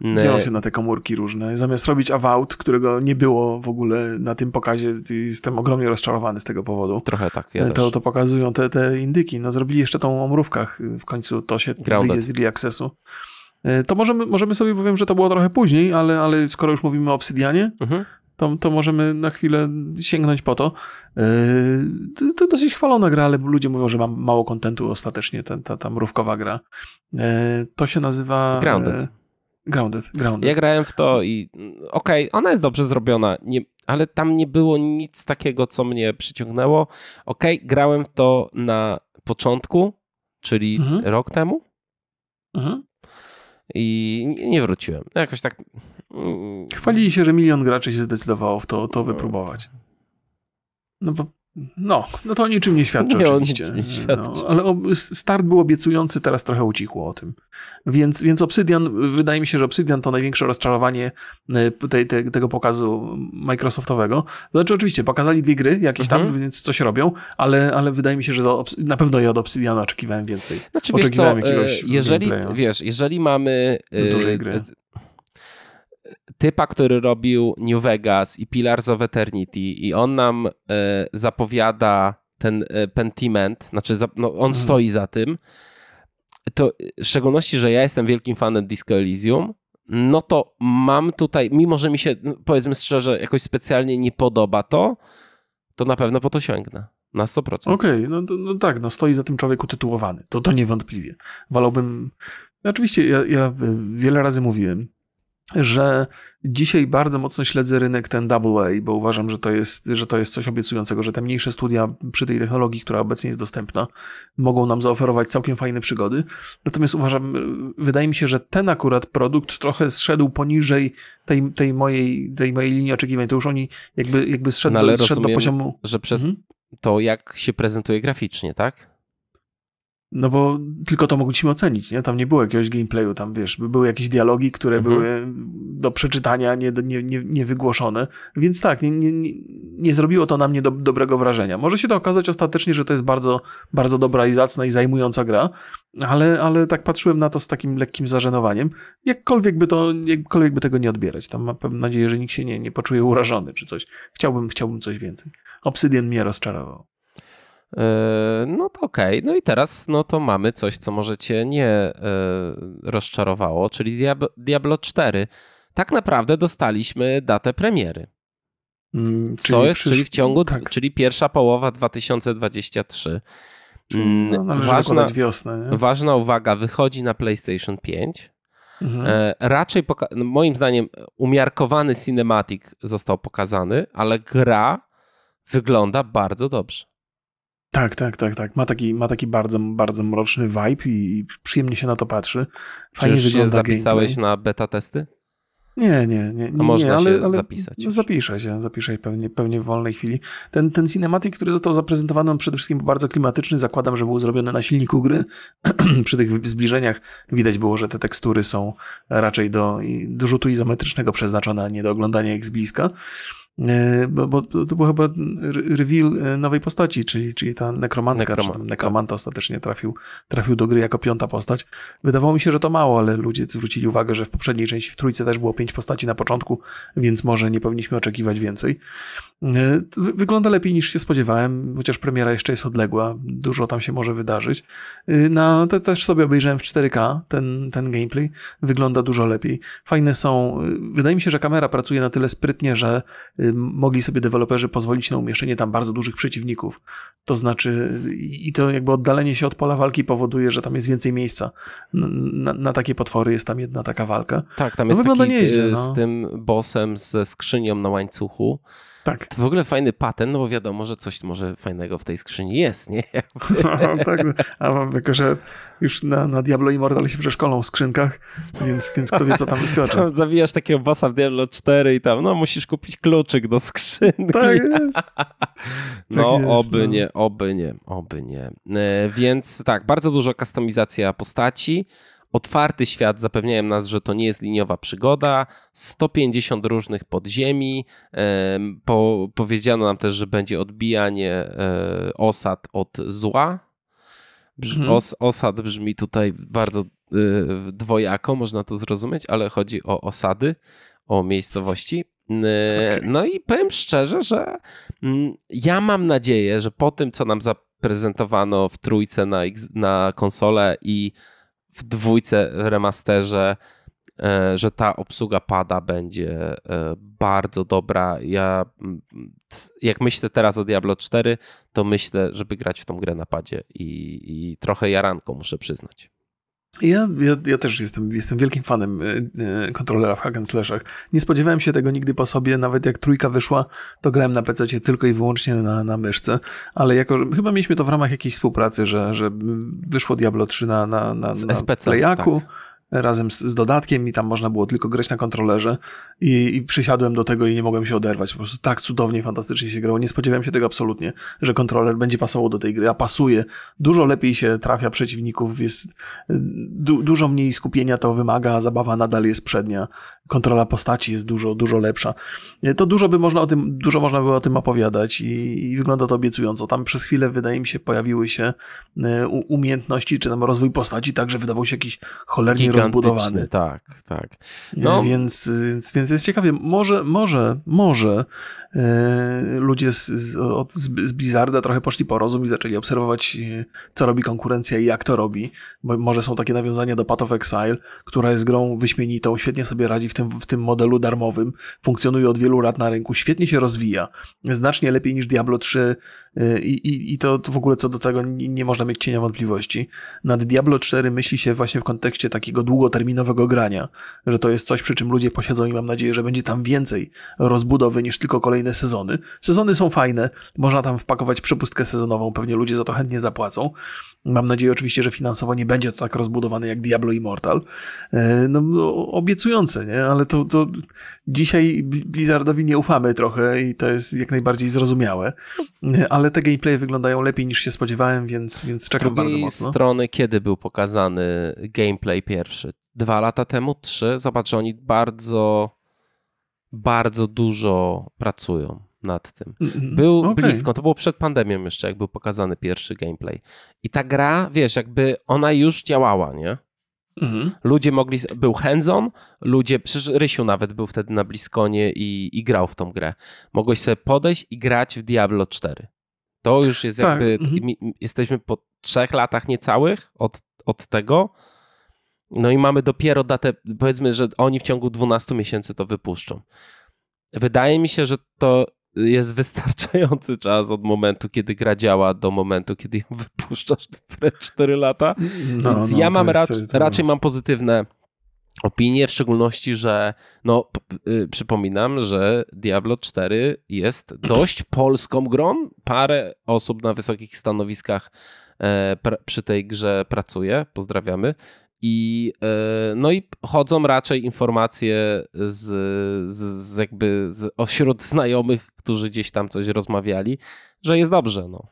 S1: no. Dzielą się na te komórki różne. Zamiast robić Avowed, którego nie było w ogóle na tym pokazie, jestem ogromnie rozczarowany z tego powodu. Trochę tak, ja e, to, też. to pokazują te, te indyki. No zrobili jeszcze tą o mrówkach w końcu, to się Grounded. wyjdzie z Early Accessu. E, to możemy, możemy sobie, powiem, że to było trochę później, ale, ale skoro już mówimy o Obsydianie, mhm. to, to możemy na chwilę sięgnąć po to. E, to, dosyć chwalona gra, ale ludzie mówią, że ma mało kontentu ostatecznie, ta, ta, ta mrówkowa gra. E, to się nazywa... Grounded. Grounded, Grounded. Ja grałem
S2: w to i mm, okej, okay, ona jest dobrze zrobiona, nie, ale tam nie było nic takiego, co mnie przyciągnęło. Okej, okay, grałem w to na początku, czyli mhm. rok temu.
S1: Mhm i nie wróciłem. No jakoś tak... Mm, Chwalili się, że milion graczy się zdecydowało w to, to wypróbować. No bo no, no to niczym nie świadczy nie, oczywiście. Nie no, świadczy. No, ale start był obiecujący, teraz trochę ucichło o tym. Więc, więc Obsidian, wydaje mi się, że Obsidian to największe rozczarowanie y, tej, tego pokazu Microsoftowego. Znaczy oczywiście, pokazali dwie gry jakieś mhm. tam, więc coś robią, ale, ale wydaje mi się, że na pewno ja od Obsidiana oczekiwałem więcej. Znaczy, oczekiwałem wiesz co, jakiegoś e, jeżeli,
S2: wiesz, jeżeli mamy... Z dużej e, gry e, typa, który robił New Vegas i Pillars of Eternity i on nam e, zapowiada ten e, Pentiment, znaczy no, on mhm. stoi za tym, to w szczególności, że ja jestem wielkim fanem Disco Elysium, no to mam tutaj, mimo że mi się, no, powiedzmy szczerze, jakoś specjalnie nie podoba to, to na pewno po to sięgnę. Na 100%. Okej,
S1: okay, no, no, tak, no stoi za tym człowiek utytułowany. To, to niewątpliwie. Wolałbym. No oczywiście, ja, ja e, wiele razy mówiłem, że dzisiaj bardzo mocno śledzę rynek ten AA, bo uważam, że to, jest, że to jest coś obiecującego, że te mniejsze studia przy tej technologii, która obecnie jest dostępna, mogą nam zaoferować całkiem fajne przygody. Natomiast uważam, wydaje mi się, że ten akurat produkt trochę zszedł poniżej tej, tej, mojej, tej mojej linii oczekiwań. To już oni jakby, jakby zszedł, no, ale zszedł rozumiem, do poziomu...
S2: że przez mhm. to, jak się prezentuje graficznie, tak?
S1: No bo tylko to mogliśmy ocenić, nie? Tam nie było jakiegoś gameplayu, tam wiesz, były jakieś dialogi, które mhm. były do przeczytania, nie, nie, nie, nie wygłoszone, więc tak, nie, nie, nie zrobiło to na mnie do, dobrego wrażenia. Może się to okazać ostatecznie, że to jest bardzo, bardzo dobra i zacna i zajmująca gra, ale, ale tak patrzyłem na to z takim lekkim zażenowaniem, jakkolwiek by to, jakkolwiek by tego nie odbierać. Tam mam nadzieję, że nikt się nie, nie poczuje urażony czy coś. Chciałbym, chciałbym coś więcej. Obsydian mnie rozczarował. Yy, no to
S2: okej. Okay. No i teraz no to mamy coś, co może cię nie yy, rozczarowało, czyli Diablo, 4. Tak naprawdę dostaliśmy datę premiery.
S1: Mm, co czyli jest, przysz... czyli w ciągu, tak.
S2: czyli pierwsza połowa 2023. Mm, no, ważna, wiosnę, ważna uwaga, wychodzi na PlayStation 5. Mhm. E, raczej, no, moim zdaniem, umiarkowany cinematic został pokazany, ale gra wygląda bardzo dobrze.
S1: Tak, tak, tak, tak. Ma taki, ma taki bardzo, bardzo mroczny vibe i przyjemnie się na to patrzy. Fajnie Czy już się zapisałeś gameplay.
S2: na beta testy?
S1: Nie, nie, nie. nie A można nie, ale, się ale zapisać. No, zapiszę się, zapiszę się pewnie, pewnie w wolnej chwili. Ten, ten cinematic, który został zaprezentowany, on przede wszystkim bardzo klimatyczny. Zakładam, że był zrobiony na silniku gry. Przy tych zbliżeniach widać było, że te tekstury są raczej do, do rzutu izometrycznego przeznaczone, a nie do oglądania ich z bliska. E, bo, bo, to był chyba reveal e, nowej postaci, czyli, czyli ta nekromantka, czy tak. nekromanta ostatecznie trafił, trafił do gry jako piąta postać. Wydawało mi się, że to mało, ale ludzie zwrócili uwagę, że w poprzedniej części w trójce też było pięć postaci na początku, więc może nie powinniśmy oczekiwać więcej. E, wygląda lepiej niż się spodziewałem, chociaż premiera jeszcze jest odległa, dużo tam się może wydarzyć. Na, no, to też sobie obejrzałem w 4K ten, ten gameplay, wygląda dużo lepiej. Fajne są, wydaje mi się, że kamera pracuje na tyle sprytnie, że Y, mogli sobie deweloperzy pozwolić na umieszczenie tam bardzo dużych przeciwników. To znaczy, i to jakby oddalenie się od pola walki powoduje, że tam jest więcej miejsca. Na, na takie potwory jest tam jedna taka walka. Tak, tam no jest taki nieźle, y, no. z
S2: tym bossem ze skrzynią na łańcuchu. Tak. To w ogóle fajny patent, no bo wiadomo, że coś może fajnego w tej skrzyni jest, nie? A, no,
S1: tak, a mam tylko, że już na, na Diablo Immortal się przeszkolą w skrzynkach, więc, więc kto wie, co tam wyskoczy. Tam zawijasz takiego bossa w Diablo 4 i tam, no musisz kupić kluczyk do
S2: skrzynki. Tak jest. Tak no, tak jest, no. oby no. nie, oby nie, oby nie. E, więc tak, bardzo dużo kustomizacja postaci, Otwarty świat zapewniają nas, że to nie jest liniowa przygoda, 150 różnych podziemi. Po, powiedziano nam też, że będzie odbijanie e, osad od zła. Brz, mhm. os, osad brzmi tutaj bardzo e, dwojako, można to zrozumieć, ale chodzi o osady, o miejscowości. E, okay. No i powiem szczerze, że mm, ja mam nadzieję, że po tym, co nam zaprezentowano w trójce na, na konsolę i w dwójce w remasterze, e, że ta obsługa pada będzie e, bardzo dobra. Ja jak myślę teraz o Diablo 4, to myślę, żeby grać w tą grę na padzie i, i trochę jaranko muszę przyznać.
S1: Ja, ja, ja, też jestem, jestem wielkim fanem e, e, kontrolera w hack Nie spodziewałem się tego nigdy po sobie, nawet jak trójka wyszła, to grałem na PC tylko i wyłącznie na, na myszce, ale jako, chyba mieliśmy to w ramach jakiejś współpracy, że, że wyszło Diablo 3 na, na, na, na SPC, playaku. Tak razem z, z, dodatkiem i tam można było tylko grać na kontrolerze I, i przysiadłem do tego i nie mogłem się oderwać. Po prostu tak cudownie, fantastycznie się grało. Nie spodziewałem się tego absolutnie, że kontroler będzie pasował do tej gry, a pasuje. Dużo lepiej się trafia przeciwników, jest du, dużo mniej skupienia to wymaga, zabawa nadal jest przednia. Kontrola postaci jest dużo, dużo lepsza. E, to dużo by można o tym, dużo można było o tym opowiadać i, i wygląda to obiecująco. Tam przez chwilę wydaje mi się pojawiły się e, umiejętności, czy tam rozwój postaci, także wydawał się jakiś cholernie rozbudowany. Tak, tak. No. E, więc, więc, więc jest ciekawie. Może, może, może e, ludzie z, z, od, z Blizzarda trochę poszli po rozum i zaczęli obserwować, e, co robi konkurencja i jak to robi. Bo może są takie nawiązania do Path of Exile, która jest grą wyśmienitą, świetnie sobie radzi w tym, w tym modelu darmowym, funkcjonuje od wielu lat na rynku, świetnie się rozwija, znacznie lepiej niż Diablo 3 e, i, i, i to, to w ogóle co do tego nie, nie można mieć cienia wątpliwości. Nad Diablo 4 myśli się właśnie w kontekście takiego długoterminowego grania, że to jest coś, przy czym ludzie posiedzą i mam nadzieję, że będzie tam więcej rozbudowy niż tylko kolejne sezony. Sezony są fajne, można tam wpakować przepustkę sezonową, pewnie ludzie za to chętnie zapłacą. Mam nadzieję oczywiście, że finansowo nie będzie to tak rozbudowane jak Diablo Immortal. E, no, no obiecujące, nie? Ale to, to dzisiaj Blizzardowi nie ufamy trochę i to jest jak najbardziej zrozumiałe, e, ale te gameplay wyglądają lepiej niż się spodziewałem, więc, więc czekam bardzo mocno. Z drugiej
S2: strony, kiedy był pokazany gameplay pierwszy? pierwszy. Dwa lata temu, trzy. Zobacz, że oni bardzo, bardzo dużo pracują nad tym. Mm, mm, mm. Był okay. blisko, to było przed pandemią jeszcze, jak był pokazany pierwszy gameplay. I ta gra, wiesz, jakby ona już działała, nie? Mhm. Ludzie mogli, był hands-on, ludzie, przecież Rysiu nawet był wtedy na Bliskonie i, i grał w tą grę. Mogłeś sobie podejść i grać w Diablo 4. To już jest tak. jakby, mhm. jesteśmy po trzech latach niecałych od, od tego no i mamy dopiero datę, powiedzmy, że oni w ciągu 12 miesięcy to wypuszczą. Wydaje mi się, że to jest wystarczający czas od momentu, kiedy gra działa, do momentu, kiedy ją wypuszczasz te 4 lata. No, Więc no, ja mam raczej, raczej mam pozytywne opinie, w szczególności, że no, yy, przypominam, że Diablo 4 jest dość polską grą. Parę osób na wysokich stanowiskach e, przy tej grze pracuje, pozdrawiamy, i, e, no i chodzą raczej informacje z, z, z jakby z, ośród znajomych, którzy gdzieś tam coś rozmawiali, że jest dobrze. No.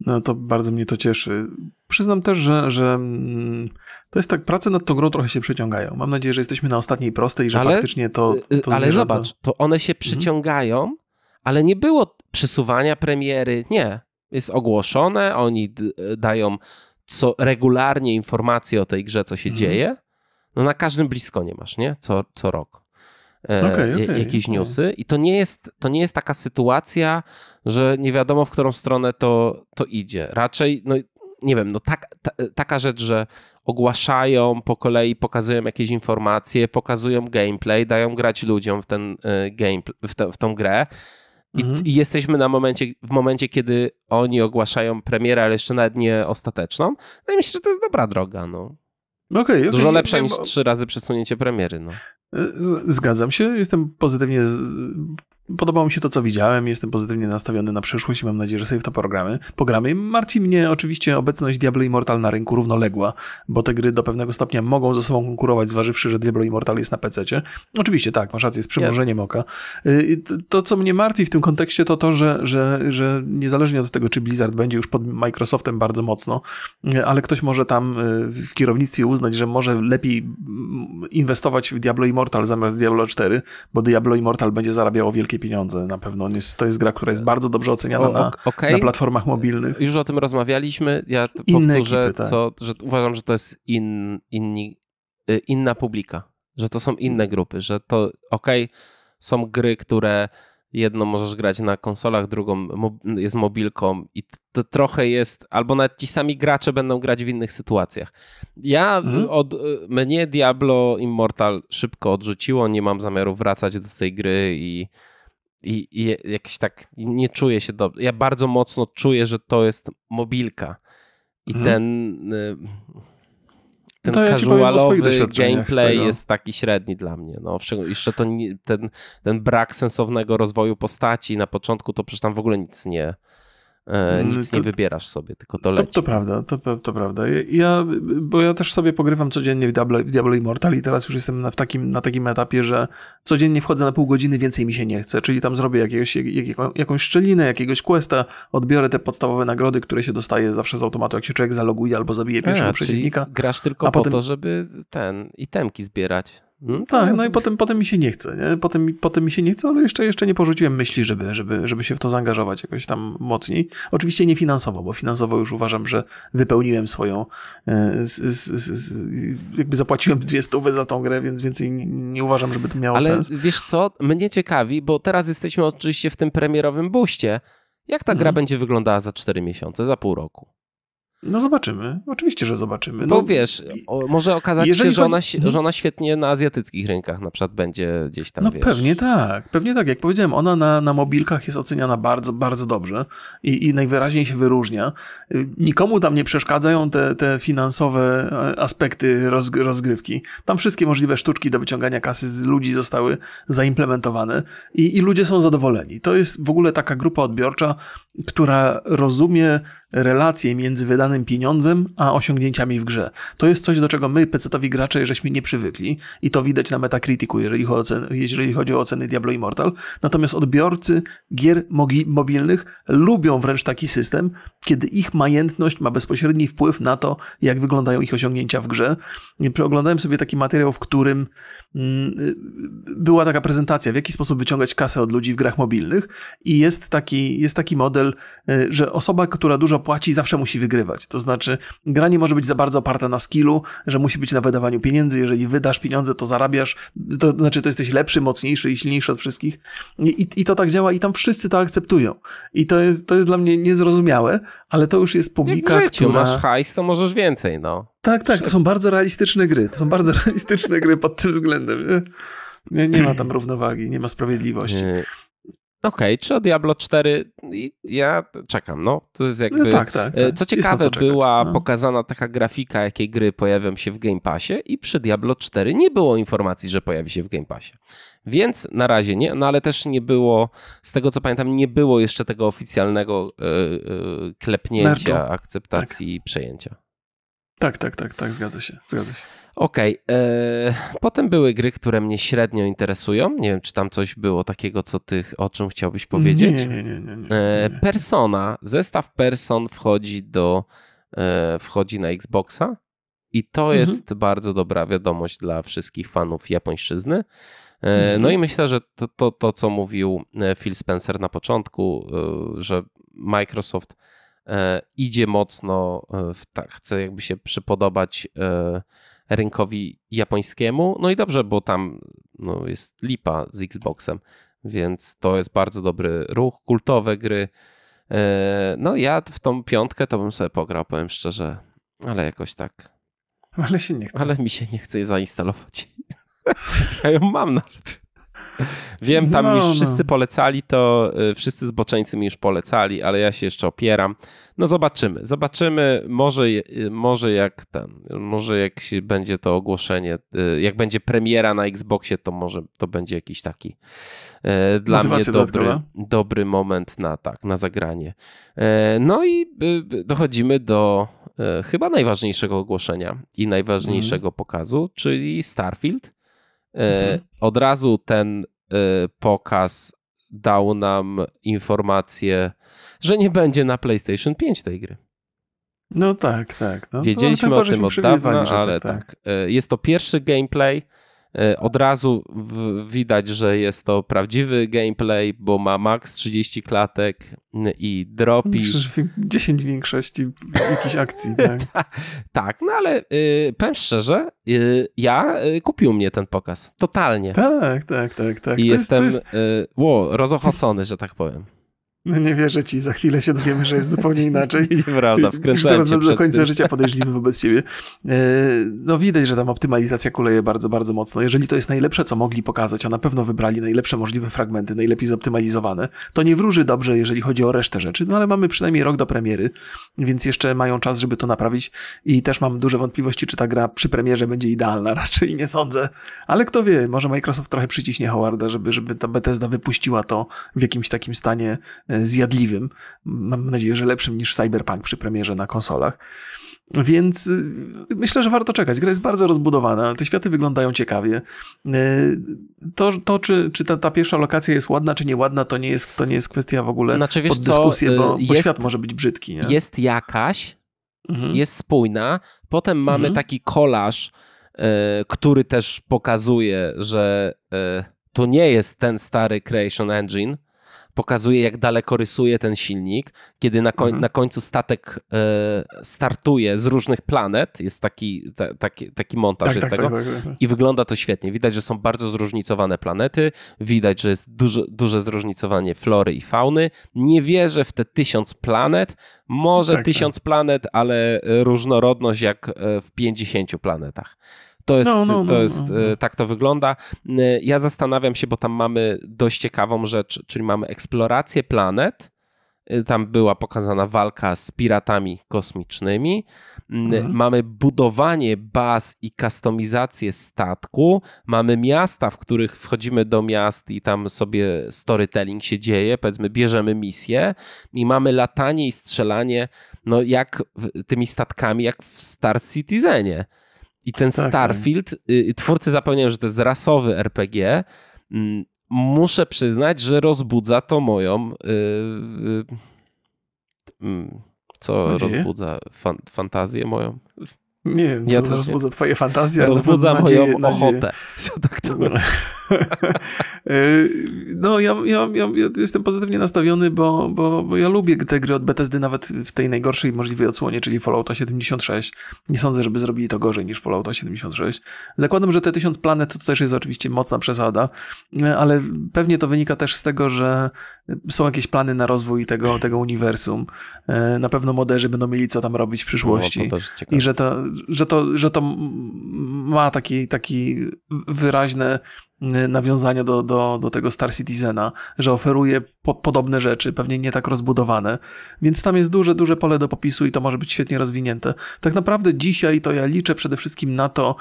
S1: No to bardzo mnie to cieszy. Przyznam też, że, że mm, to jest tak, prace nad tą grą trochę się przeciągają. Mam nadzieję, że jesteśmy na ostatniej prostej że ale, faktycznie to, y, y, to Ale zobacz, do... to one się mhm. przeciągają, mhm.
S2: ale nie było przesuwania premiery, nie. Jest ogłoszone, oni e, dają co regularnie informacje o tej grze, co się mhm. dzieje, no na każdym blisko nie masz, nie? Co, co rok. okay, e, okay, jakieś newsy i to nie, jest, to nie jest taka sytuacja, że nie wiadomo, w którą stronę to, to idzie. Raczej, no nie wiem, no tak, ta, taka rzecz, że ogłaszają po kolei, pokazują jakieś informacje, pokazują gameplay, dają grać ludziom w ten e, gameplay w, te, w tą grę, i, mhm. I, jesteśmy na momencie, w momencie, kiedy oni ogłaszają premierę, ale jeszcze nawet nie ostateczną. No i myślę, że to jest dobra droga. No. Okay, no okay, Dużo lepsza niż trzy razy przesunięcie premiery. No.
S1: Y, zgadzam się, jestem pozytywnie Podobało mi się to, co widziałem. Jestem pozytywnie nastawiony na przyszłość i mam nadzieję, że sobie w to programy. Pogramy. Marci mnie oczywiście obecność Diablo Immortal na rynku równoległa, bo te gry do pewnego stopnia mogą ze sobą konkurować, zważywszy, że Diablo Immortal jest na PC. -cie. Oczywiście tak, masz rację, z przymrużeniem yeah. oka. Y, to, co mnie martwi w tym kontekście, to to, że, że, że niezależnie od tego, czy Blizzard będzie już pod Microsoftem bardzo mocno, y, ale ktoś może tam y, w kierownictwie uznać, że może lepiej mm, inwestować w Diablo Immortal zamiast Diablo 4, bo Diablo Immortal będzie zarabiało wielkie wielkie pieniądze na pewno. to jest gra, która jest bardzo dobrze oceniana o, na, na, platformach mobilnych.
S2: Już o tym rozmawialiśmy. Ja Inne powtórzę, ekipy, tak. co, że uważam, że to jest in, inni, y, inna publika, że to są inne grupy, że to okej, okay, są gry, które jedną możesz grać na konsolach, drugą jest mobilką i to trochę jest, albo nawet ci sami gracze będą grać w innych sytuacjach. Ja, mhm. od, y, mnie Diablo Immortal szybko odrzuciło, nie mam zamiaru wracać do tej gry i i, i jakiś tak nie czuję się dobrze. Ja bardzo mocno czuję, że to jest mobilka i mhm. ten y, ten to casualowy ja gameplay jest taki średni dla mnie. No, jeszcze to, ten, ten brak sensownego rozwoju postaci na początku, to przecież tam w ogóle nic nie, E, mm, nic to, nie wybierasz sobie, tylko to leci. To,
S1: to prawda, to, to, prawda. Ja, bo ja też sobie pogrywam codziennie w Diablo, w Diablo Immortal i teraz już jestem na, w takim, na takim etapie, że codziennie wchodzę na pół godziny, więcej mi się nie chce, czyli tam zrobię jakiegoś, jak, jakąś szczelinę, jakiegoś questa, odbiorę te podstawowe nagrody, które się dostaje zawsze z automatu, jak się człowiek zaloguje albo zabije pierwszego przeciwnika. grasz tylko a po potem... to, żeby ten, itemki
S2: zbierać. Mm, no, tak, no i
S1: potem, potem mi się nie chce, nie? Potem, potem mi się nie chce, ale jeszcze, jeszcze nie porzuciłem myśli, żeby, żeby, żeby się w to zaangażować jakoś tam mocniej. Oczywiście nie finansowo, bo finansowo już uważam, że wypełniłem swoją, z, z, z, jakby zapłaciłem dwie stówy za tą grę, więc więcej nie, nie uważam, żeby to miało ale sens.
S2: Ale wiesz co, mnie ciekawi, bo teraz jesteśmy oczywiście w tym premierowym buście. Jak ta mhm. gra będzie wyglądała za 4 miesiące, za pół roku? No zobaczymy. Oczywiście, że zobaczymy. Bo no, wiesz, o, może okazać się, że ona, że ona świetnie na azjatyckich rynkach na przykład będzie gdzieś tam, No wiesz.
S1: pewnie tak, pewnie tak. Jak powiedziałem, ona na, na mobilkach jest oceniana bardzo, bardzo dobrze i, i najwyraźniej się wyróżnia. Nikomu tam nie przeszkadzają te, te finansowe e, aspekty roz, rozgrywki. Tam wszystkie możliwe sztuczki do wyciągania kasy z ludzi zostały zaimplementowane i, i ludzie są zadowoleni. To jest w ogóle taka grupa odbiorcza, która rozumie relacje między wydanym pieniądzem a osiągnięciami w grze. To jest coś, do czego my, PC-owi gracze, żeśmy nie przywykli i to widać na Metacriticu, jeżeli, jeżeli chodzi o oceny Diablo Immortal. Natomiast odbiorcy gier mobilnych lubią wręcz taki system, kiedy ich majętność ma bezpośredni wpływ na to, jak wyglądają ich osiągnięcia w grze. Przeoglądałem sobie taki materiał, w którym mm, y, była taka prezentacja, w jaki sposób wyciągać kasę od ludzi w grach mobilnych i jest taki, jest taki model, y, że osoba, która dużo płaci, zawsze musi wygrywać. To znaczy, gra nie może być za bardzo oparta na skillu, że musi być na wydawaniu pieniędzy. Jeżeli wydasz pieniądze, to zarabiasz, to znaczy, to jesteś lepszy, mocniejszy i silniejszy od wszystkich. I, i to tak działa i tam wszyscy to akceptują. I to jest, to jest dla mnie niezrozumiałe, ale to już jest publika, Jak w życiu, która... masz
S2: hajs, to możesz więcej, no.
S1: Tak, tak, to są bardzo realistyczne gry. To są bardzo realistyczne gry pod tym względem. Nie? Nie, nie, ma tam równowagi, nie ma sprawiedliwości.
S2: Okej, okay, czy o Diablo 4 i ja czekam, no. To jest no jakby... No tak, tak, e, tak. Co ciekawe, co była no. pokazana taka grafika, jakiej gry pojawią się w Game Passie i przy Diablo 4 nie było informacji, że pojawi się w Game Passie. Więc na razie nie, no ale też nie było, z tego co pamiętam, nie było jeszcze tego oficjalnego yy, yy, klepnięcia, akceptacji tak. i przejęcia.
S1: Tak, tak, tak, tak, zgadza się, zgadza się. Okej, okay. E,
S2: potem były gry, które mnie średnio interesują. Nie wiem, czy tam coś było takiego, co ty o czym chciałbyś powiedzieć. Nie, nie, nie. nie, nie, e, nie. Persona, zestaw Person wchodzi do, e, wchodzi na Xboxa i to mhm. jest bardzo dobra wiadomość dla wszystkich fanów japońszczyzny. Mhm. No i myślę, że to, to, to, co mówił Phil Spencer na początku, że Microsoft idzie mocno, w, tak, chce jakby się przypodobać rynkowi japońskiemu. No i dobrze, bo tam no, jest lipa z Xboxem, więc to jest bardzo dobry ruch, kultowe gry. E, no ja w tą piątkę to bym sobie pograł, powiem szczerze, ale jakoś tak.
S1: Ale się nie chce. Ale
S2: mi się nie chce jej zainstalować. ja ją mam nawet. Wiem, tam no, już no. wszyscy polecali to, y, wszyscy zboczeńcy mi już polecali, ale ja się jeszcze opieram. No zobaczymy, zobaczymy, może, y, może jak ten, może jak się będzie to ogłoszenie, y, jak będzie premiera na Xboxie, to może to będzie jakiś taki dla Motywacja mnie dobry, dobry moment na tak, na zagranie. No i dochodzimy do chyba najważniejszego ogłoszenia i najważniejszego mm. pokazu, czyli Starfield E, mhm. Od razu ten e, pokaz dał nam informację, że nie będzie na PlayStation 5 tej gry.
S1: No tak, tak. No, Wiedzieliśmy o tym od dawna, tak, ale tak,
S2: tak. tak. Jest to pierwszy gameplay E, od razu widać, że jest to prawdziwy gameplay, bo ma max 30 klatek i dropi. Myślisz,
S1: 10 większości jakichś
S2: akcji. Tak, tak no ale y, powiem szczerze, y, ja y, kupił mnie ten pokaz. Totalnie.
S1: Tak, tak, tak. tak. I to jestem jest, jest...
S2: y, wow, rozochocony, że
S1: tak powiem. No nie wierzę ci, za chwilę się dowiemy, że jest zupełnie inaczej. Nieprawda, wkręcałem Już teraz do końca tym. życia podejrzliwy wobec ciebie. E, no widać, że tam optymalizacja kuleje bardzo, bardzo mocno. Jeżeli to jest najlepsze, co mogli pokazać, a na pewno wybrali najlepsze możliwe fragmenty, najlepiej zoptymalizowane, to nie wróży dobrze, jeżeli chodzi o resztę rzeczy, no ale mamy przynajmniej rok do premiery, więc jeszcze mają czas, żeby to naprawić i też mam duże wątpliwości, czy ta gra przy premierze będzie idealna, raczej nie sądzę, ale kto wie, może Microsoft trochę przyciśnie Howarda, żeby, żeby ta Bethesda wypuściła to w jakimś takim stanie e, E, zjadliwym. Mam nadzieję, że lepszym niż Cyberpunk przy premierze na konsolach. Więc y, myślę, że warto czekać. Gra jest bardzo rozbudowana, te światy wyglądają ciekawie. E, to, to czy, czy ta, ta pierwsza lokacja jest ładna, czy nieładna, to nie jest, to nie jest kwestia w ogóle znaczy, pod dyskusję, co? bo, y, bo jest, świat może
S2: być brzydki. Nie? Jest jakaś, mhm. jest spójna. Potem mamy mhm. taki kolaż, e, który też pokazuje, że to nie jest ten stary Creation Engine, pokazuje, jak daleko rysuje ten silnik, kiedy na, koń, mhm. na końcu statek e, startuje z różnych planet, jest taki, ta, taki, taki montaż tak, jest tak, tego tak, tak, tak. i wygląda to świetnie. Widać, że są bardzo zróżnicowane planety, widać, że jest duże, duże zróżnicowanie flory i fauny. Nie wierzę w te tysiąc planet, może tak, tysiąc planet, ale różnorodność jak e, w 50 planetach. To jest, no, no, no, to jest no, e, no. tak to wygląda. E, ja zastanawiam się, bo tam mamy dość ciekawą rzecz, czyli mamy eksplorację planet. E, tam była pokazana walka z piratami kosmicznymi. Mhm. Mamy budowanie baz i kustomizację statku. Mamy miasta, w których wchodzimy do miast i tam sobie storytelling się dzieje. Powiedzmy, bierzemy misję i mamy latanie i strzelanie, no jak tymi statkami, jak w Star Citizenie. I ten tak, tak. Starfield, y, y, twórcy zapewniają, że to jest rasowy RPG. Mm, muszę przyznać, że rozbudza to moją. Y, mm, co Nadzieję? rozbudza fan, fantazję moją? Nie wiem, ja co to rozbudza nie. twoje fantazje. Rozbudza moją nadzieję. ochotę. Tak to e,
S1: no. ja, ja, ja, jestem pozytywnie nastawiony, bo, bo, bo ja lubię te gry od Bethesdy nawet w tej najgorszej możliwej odsłonie, czyli Fallouta 76. Nie sądzę, żeby zrobili to gorzej niż Fallouta 76. Zakładam, że te 1000 planet to też jest oczywiście mocna przesada, e, ale pewnie to wynika też z tego, że są jakieś plany na rozwój tego, tego uniwersum. E, na pewno moderzy będą mieli co tam robić w przyszłości. No, I że to że to, że to ma taki, taki wyraźny Y, nawiązania do, do, do tego Star Citizena, że oferuje po, podobne rzeczy, pewnie nie tak rozbudowane, więc tam jest duże, duże pole do popisu i to może być świetnie rozwinięte. Tak naprawdę dzisiaj to ja liczę przede wszystkim na to,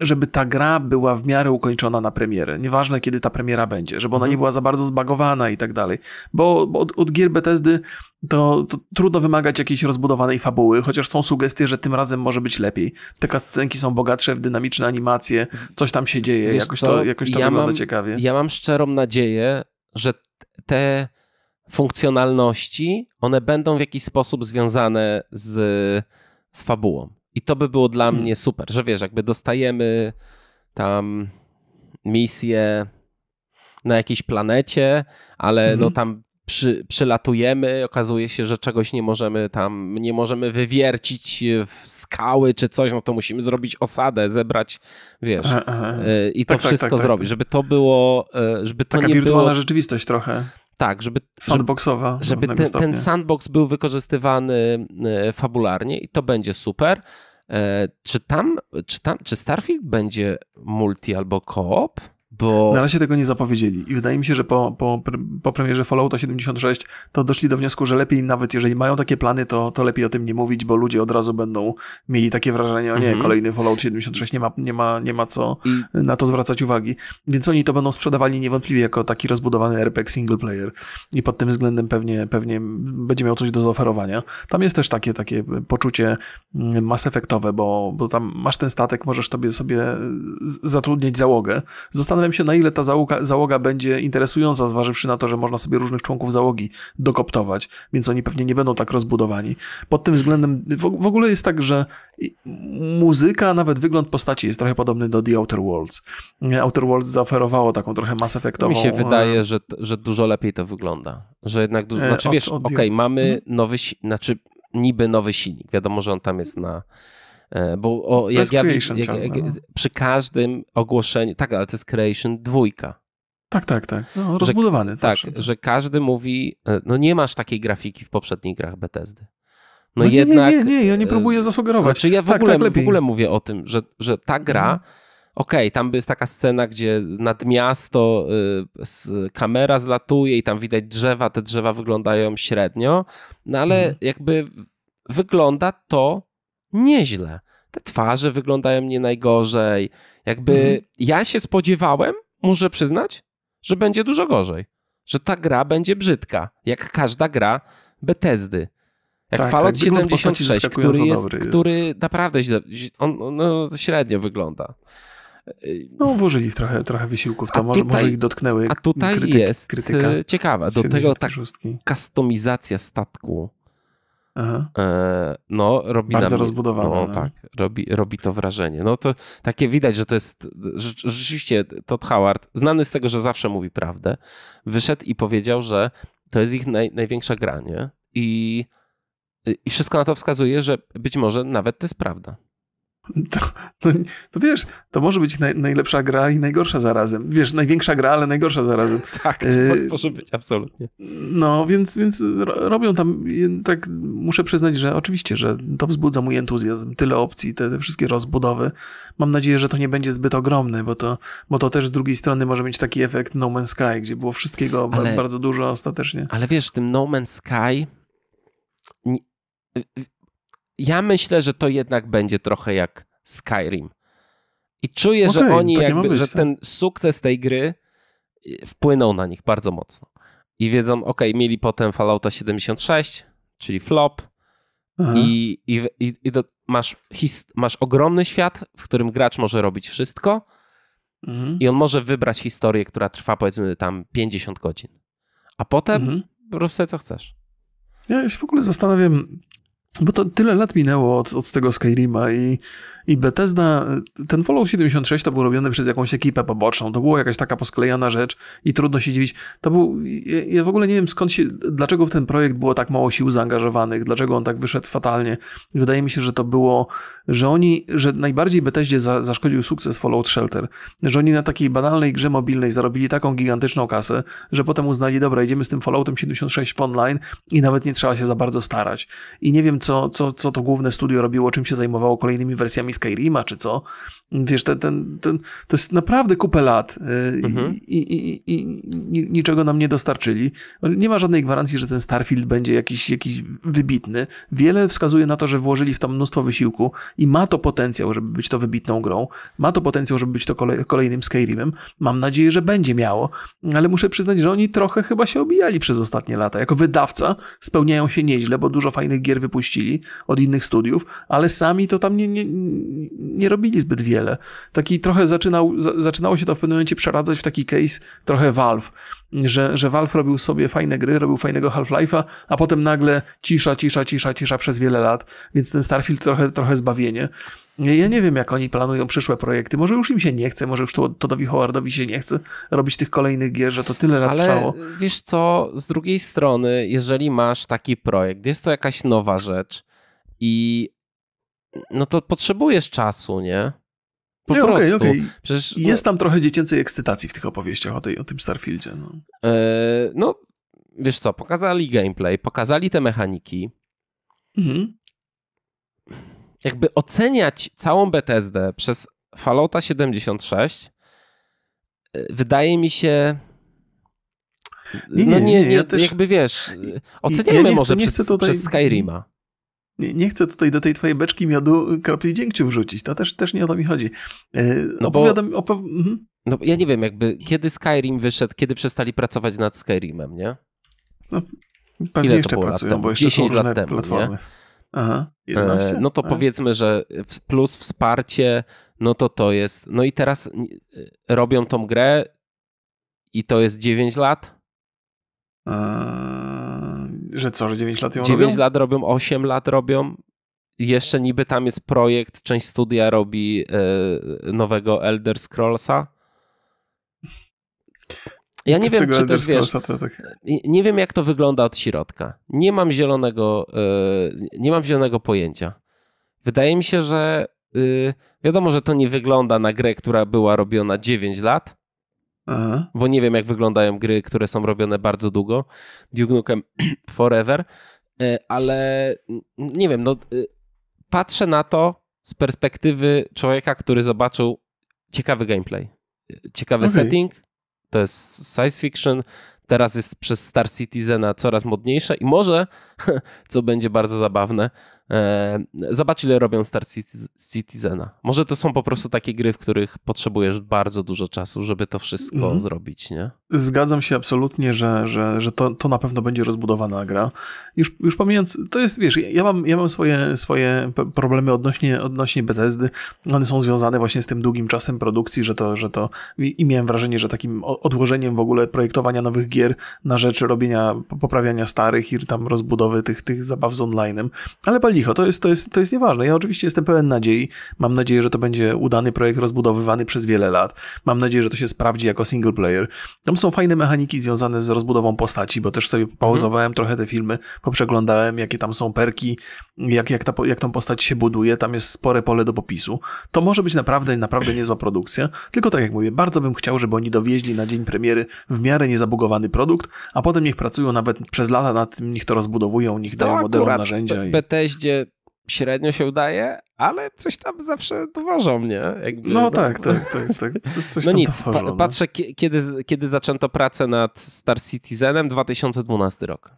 S1: żeby ta gra była w miarę ukończona na premierę. Nieważne, kiedy ta premiera będzie, żeby ona mhm. nie była za bardzo zbagowana i tak dalej. Bo, bo od, od gier Bethesdy to, to, trudno wymagać jakiejś rozbudowanej fabuły, chociaż są sugestie, że tym razem może być lepiej. Te scenki są bogatsze w dynamiczne animacje, coś tam się dzieje, Wiesz jakoś, to, jakoś to ja mam, ciekawie. Ja mam szczerą nadzieję, że te
S2: funkcjonalności, one będą w jakiś sposób związane z, z fabułą. I to by było dla hmm. mnie super, że wiesz, jakby dostajemy tam misję na jakiejś planecie, ale hmm. no mhm. tam przy, przylatujemy, okazuje się, że czegoś nie możemy tam, nie możemy wywiercić w skały czy coś, no to musimy zrobić osadę, zebrać, wiesz, e, e, e, i to tak, tak, wszystko tak, tak, zrobić, tak. żeby to było, żeby to Taka nie wirtualna było... rzeczywistość trochę. Tak, żeby, Sandboxowa żeby ten, ten, sandbox był wykorzystywany fabularnie i to będzie super. Czy tam, czy tam, czy Starfield będzie multi albo koop? Bo... Na razie
S1: tego nie zapowiedzieli i wydaje mi się, że po, po, po premierze Fallouta 76 to doszli do wniosku, że lepiej nawet jeżeli mają takie plany, to, to lepiej o tym nie mówić, bo ludzie od razu będą mieli takie wrażenie, o nie, mhm. kolejny Fallout 76 nie ma, nie ma, nie ma co I... na to zwracać uwagi. Więc oni to będą sprzedawali niewątpliwie jako taki rozbudowany RPG single player i pod tym względem pewnie, pewnie będzie miał coś do zaoferowania. Tam jest też takie, takie poczucie mm, mass effectowe, bo, bo tam masz ten statek, możesz tobie sobie zatrudnić załogę. zostanę Zastanawiam się, na ile ta załoga, załoga będzie interesująca, zważywszy na to, że można sobie różnych członków załogi dokoptować, więc oni pewnie nie będą tak rozbudowani. Pod tym względem w, w ogóle jest tak, że muzyka, nawet wygląd postaci jest trochę podobny do The Outer Worlds. Outer Worlds zaoferowało taką trochę Mass Effectową... Mi się e, wydaje,
S2: że, że dużo lepiej to wygląda. Że jednak dużo... E, znaczy od, wiesz, okej, okay, mamy mhm. nowy... Znaczy niby nowy silnik. Wiadomo, że on tam jest na E, bo o, jak ja, creation jak, jak, no. przy każdym ogłoszeniu, tak, ale to jest creation dwójka.
S1: Tak, tak, tak. No,
S2: rozbudowany. Że, tak, tak, że każdy mówi, e, no nie masz takiej grafiki w poprzednich grach Bethesdy. No, no jednak... Nie, nie, nie, ja nie e, próbuję zasugerować. Znaczy ja w, tak, ogóle, tak w ogóle mówię o tym, że, że ta gra... Mhm. Okej, okay, tam jest taka scena, gdzie nad miasto y, kamera zlatuje i tam widać drzewa, te drzewa wyglądają średnio, no ale mhm. jakby wygląda to nieźle. Te twarze wyglądają nie najgorzej. Jakby mhm. ja się spodziewałem, muszę przyznać, że będzie dużo gorzej. Że ta gra będzie brzydka, jak każda gra Bethesdy.
S1: Jak tak, Fallout tak, 76, który, jest, który jest.
S2: naprawdę źle, on, on no, średnio wygląda. Y, no,
S1: włożyli trochę, trochę wysiłków, to może, może ich dotknęły. A tutaj krytyk, jest krytyka y, ciekawa. Do tego ta
S2: kustomizacja statku E, no, robi Bardzo nam, rozbudowane. No, no, tak, robi, robi to wrażenie. No to takie widać, że to jest rzeczywiście Todd Howard, znany z tego, że zawsze mówi prawdę, wyszedł i powiedział, że to jest ich naj, największa granie i, i wszystko na to wskazuje, że być może
S1: nawet to jest prawda. To, no, to wiesz, to może być naj, najlepsza gra i najgorsza zarazem. Wiesz, największa gra, ale najgorsza zarazem. Tak, to y może być, absolutnie. No, więc, więc robią tam, tak muszę przyznać, że oczywiście, że to wzbudza mój entuzjazm. Tyle opcji, te, te wszystkie rozbudowy. Mam nadzieję, że to nie będzie zbyt ogromny, bo to, bo to też z drugiej strony może mieć taki efekt No Man's Sky, gdzie było wszystkiego ale, bardzo dużo ostatecznie. Ale wiesz, tym No Man's Sky ja myślę,
S2: że to jednak będzie trochę jak Skyrim. I czuję, okay, że oni jakby, że no. ten sukces tej gry y, wpłynął na nich bardzo mocno. I wiedzą, ok, mieli potem Fallouta 76, czyli flop, Aha. i, i, i, i do, masz, masz ogromny świat, w którym gracz może robić wszystko mhm. i on może wybrać historię, która trwa powiedzmy tam 50 godzin.
S1: A potem mhm. rób sobie co chcesz. Ja się w ogóle zastanawiam, bo to tyle lat minęło od, od tego Skyrima i, i Bethesda, ten Fallout 76 to był robiony przez jakąś ekipę poboczną, to była jakaś taka posklejana rzecz i trudno się dziwić. To był, ja w ogóle nie wiem skąd się, dlaczego w ten projekt było tak mało sił zaangażowanych, dlaczego on tak wyszedł fatalnie. Wydaje mi się, że to było, że oni, że najbardziej Bethesdzie za, zaszkodził sukces Fallout Shelter, że oni na takiej banalnej grze mobilnej zarobili taką gigantyczną kasę, że potem uznali, dobra, idziemy z tym Falloutem 76 online i nawet nie trzeba się za bardzo starać. I nie wiem, co, co, co to główne studio robiło, czym się zajmowało kolejnymi wersjami Skyrima, czy co. Wiesz, ten, ten, ten to jest naprawdę kupę lat y, mhm. i, i, i, i, niczego nam nie dostarczyli. Nie ma żadnej gwarancji, że ten Starfield będzie jakiś, jakiś wybitny. Wiele wskazuje na to, że włożyli w to mnóstwo wysiłku i ma to potencjał, żeby być to wybitną grą. Ma to potencjał, żeby być to kolej, kolejnym Skyrimem. Mam nadzieję, że będzie miało, ale muszę przyznać, że oni trochę chyba się obijali przez ostatnie lata. Jako wydawca spełniają się nieźle, bo dużo fajnych gier wypuścili od innych studiów, ale sami to tam nie, nie, nie robili zbyt wiele. Taki trochę zaczynał, zaczynało się to w pewnym momencie przeradzać w taki case trochę Valve że, że Valve robił sobie fajne gry, robił fajnego Half-Life'a, a potem nagle cisza, cisza, cisza, cisza przez wiele lat, więc ten Starfield trochę, trochę zbawienie. Ja nie wiem, jak oni planują przyszłe projekty. Może już im się nie chce, może już to, Todowi Howardowi się nie chce robić tych kolejnych gier, że to tyle lat Ale trwało. wiesz co, z drugiej
S2: strony, jeżeli masz taki projekt, jest to jakaś nowa rzecz i no to potrzebujesz czasu, nie?
S1: Po nie, prostu. Okay, okay. Przecież, no, Jest tam trochę dziecięcej ekscytacji w tych opowieściach o, tej, o tym Starfieldzie. No. Yy,
S2: no, wiesz co, pokazali gameplay, pokazali te mechaniki. Mhm. Jakby oceniać całą BTSD przez Fallouta 76 e, wydaje mi się... Nie, nie, no nie, nie, nie ja też... jakby wiesz, e, oceniamy ja chcę, może przez, tutaj... przez Skyrima
S1: nie, chcę tutaj do tej twojej beczki miodu y, kropli dziękciu wrzucić. To też, też nie o to mi chodzi. E, no Opowiadam... Bo, opow... mhm.
S2: No ja nie wiem, jakby kiedy Skyrim wyszedł, kiedy przestali pracować nad Skyrimem, nie?
S1: No, pewnie Ile jeszcze pracują, bo jeszcze 10 lat temu, platformy. Nie? Aha, 11? E, no to A. E.
S2: powiedzmy, że plus wsparcie, no to to jest. No i teraz y, robią tą grę i to jest 9 lat? Eee, że co, że 9 lat ją 9 robią? lat robią, 8 lat robią. Jeszcze niby tam jest projekt, część studia robi e, nowego Elder Scrollsa. Ja nie wiem, czy też wiesz, to, tak. nie wiem jak to wygląda od środka. Nie mam zielonego, e, nie mam zielonego pojęcia. Wydaje mi się, że y, wiadomo, że to nie wygląda na grę, która była robiona 9 lat, Aha. bo nie wiem, jak wyglądają gry, które są robione bardzo długo. Duke Nukem Forever, e, ale nie wiem, no, y, patrzę na to z perspektywy człowieka, który zobaczył ciekawy gameplay, ciekawy okay. setting, to jest science fiction, teraz jest przez Star Citizena coraz modniejsze i może, co będzie bardzo zabawne, E, zobacz, ile robią Star Citizena. Może to są po prostu takie gry, w których potrzebujesz bardzo dużo czasu, żeby to wszystko mm zrobić, nie?
S1: Zgadzam się absolutnie, że, że, że to, to na pewno będzie rozbudowana gra. Już, już pomijając, to jest, wiesz, ja mam, ja mam swoje, swoje problemy odnośnie, odnośnie Bethesdy. One są związane właśnie z tym długim czasem produkcji, że to, że to i miałem wrażenie, że takim odłożeniem w ogóle projektowania nowych gier na rzecz robienia, poprawiania starych i tam rozbudowy tych, tych zabaw z online'em. Ale palicho, to jest, to, jest, to jest nieważne. Ja oczywiście jestem pełen nadziei. Mam nadzieję, że to będzie udany projekt rozbudowywany przez wiele lat. Mam nadzieję, że to się sprawdzi jako single player. Tam są fajne mechaniki związane z rozbudową postaci, bo też sobie pauzowałem mhm. trochę te filmy, poprzeglądałem, jakie tam są perki, jak, jak, ta, jak tą postać się buduje, tam jest spore pole do popisu. To może być naprawdę, naprawdę niezła produkcja, tylko tak jak mówię, bardzo bym chciał, żeby oni dowieźli na dzień premiery w miarę niezabugowany produkt, a potem niech pracują nawet przez lata nad tym, niech to rozbudowują, niech to dają modelu narzędzia. W i...
S2: Bethesdzie średnio się udaje, ale coś tam zawsze dowożą mnie. Jakby, no, no, tak, tak, tak, tak. Coś, coś no nic, dowożą, pa no. patrzę, kiedy, kiedy zaczęto pracę nad Star Citizenem, 2012
S1: rok.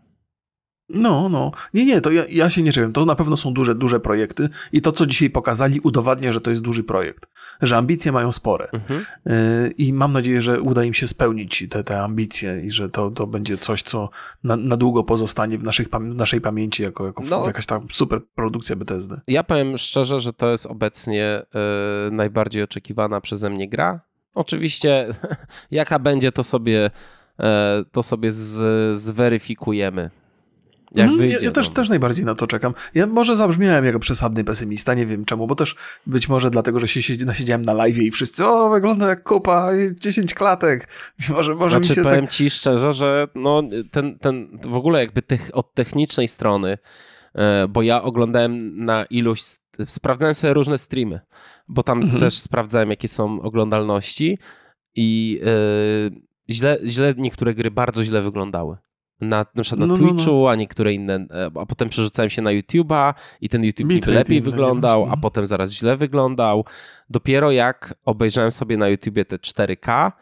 S1: No, no. Nie, nie, to ja, ja się nie czepiam. To na pewno są duże, duże projekty i to, co dzisiaj pokazali, udowadnia, że to jest duży projekt, że ambicje mają spore. Mhm. Y, I mam nadzieję, że uda im się spełnić te, te ambicje i że to, to będzie coś, co na, na długo pozostanie w, naszych, w naszej pamięci jako, jako no. jakaś tam super produkcja BTSD.
S2: Ja powiem szczerze, że to jest obecnie y, najbardziej oczekiwana przeze mnie gra. Oczywiście, jaka będzie, to sobie, y, to sobie z, zweryfikujemy
S1: jak mhm, wyjdzie. Ja, ja też, no. też najbardziej na to czekam. Ja może zabrzmiałem jako przesadny pesymista, nie wiem czemu, bo też być może dlatego, że się nasiedziałem na live i wszyscy, o, wygląda jak kupa, 10 klatek. Może, może znaczy, mi się tak- powiem tak... ci szczerze, że no, ten, ten w
S2: ogóle jakby tych, od technicznej strony, e, bo ja oglądałem na iluś sprawdzałem sobie różne streamy, bo tam mhm. też sprawdzałem, jakie są oglądalności i yy, źle, źle niektóre gry bardzo źle wyglądały na, na przykład no, no, Twitchu, no, no. a niektóre inne, e, a potem przerzucałem się na YouTube'a i ten YouTube niby lepiej tak, wyglądał, a potem zaraz źle wyglądał. Dopiero jak obejrzałem sobie na YouTubie te 4K,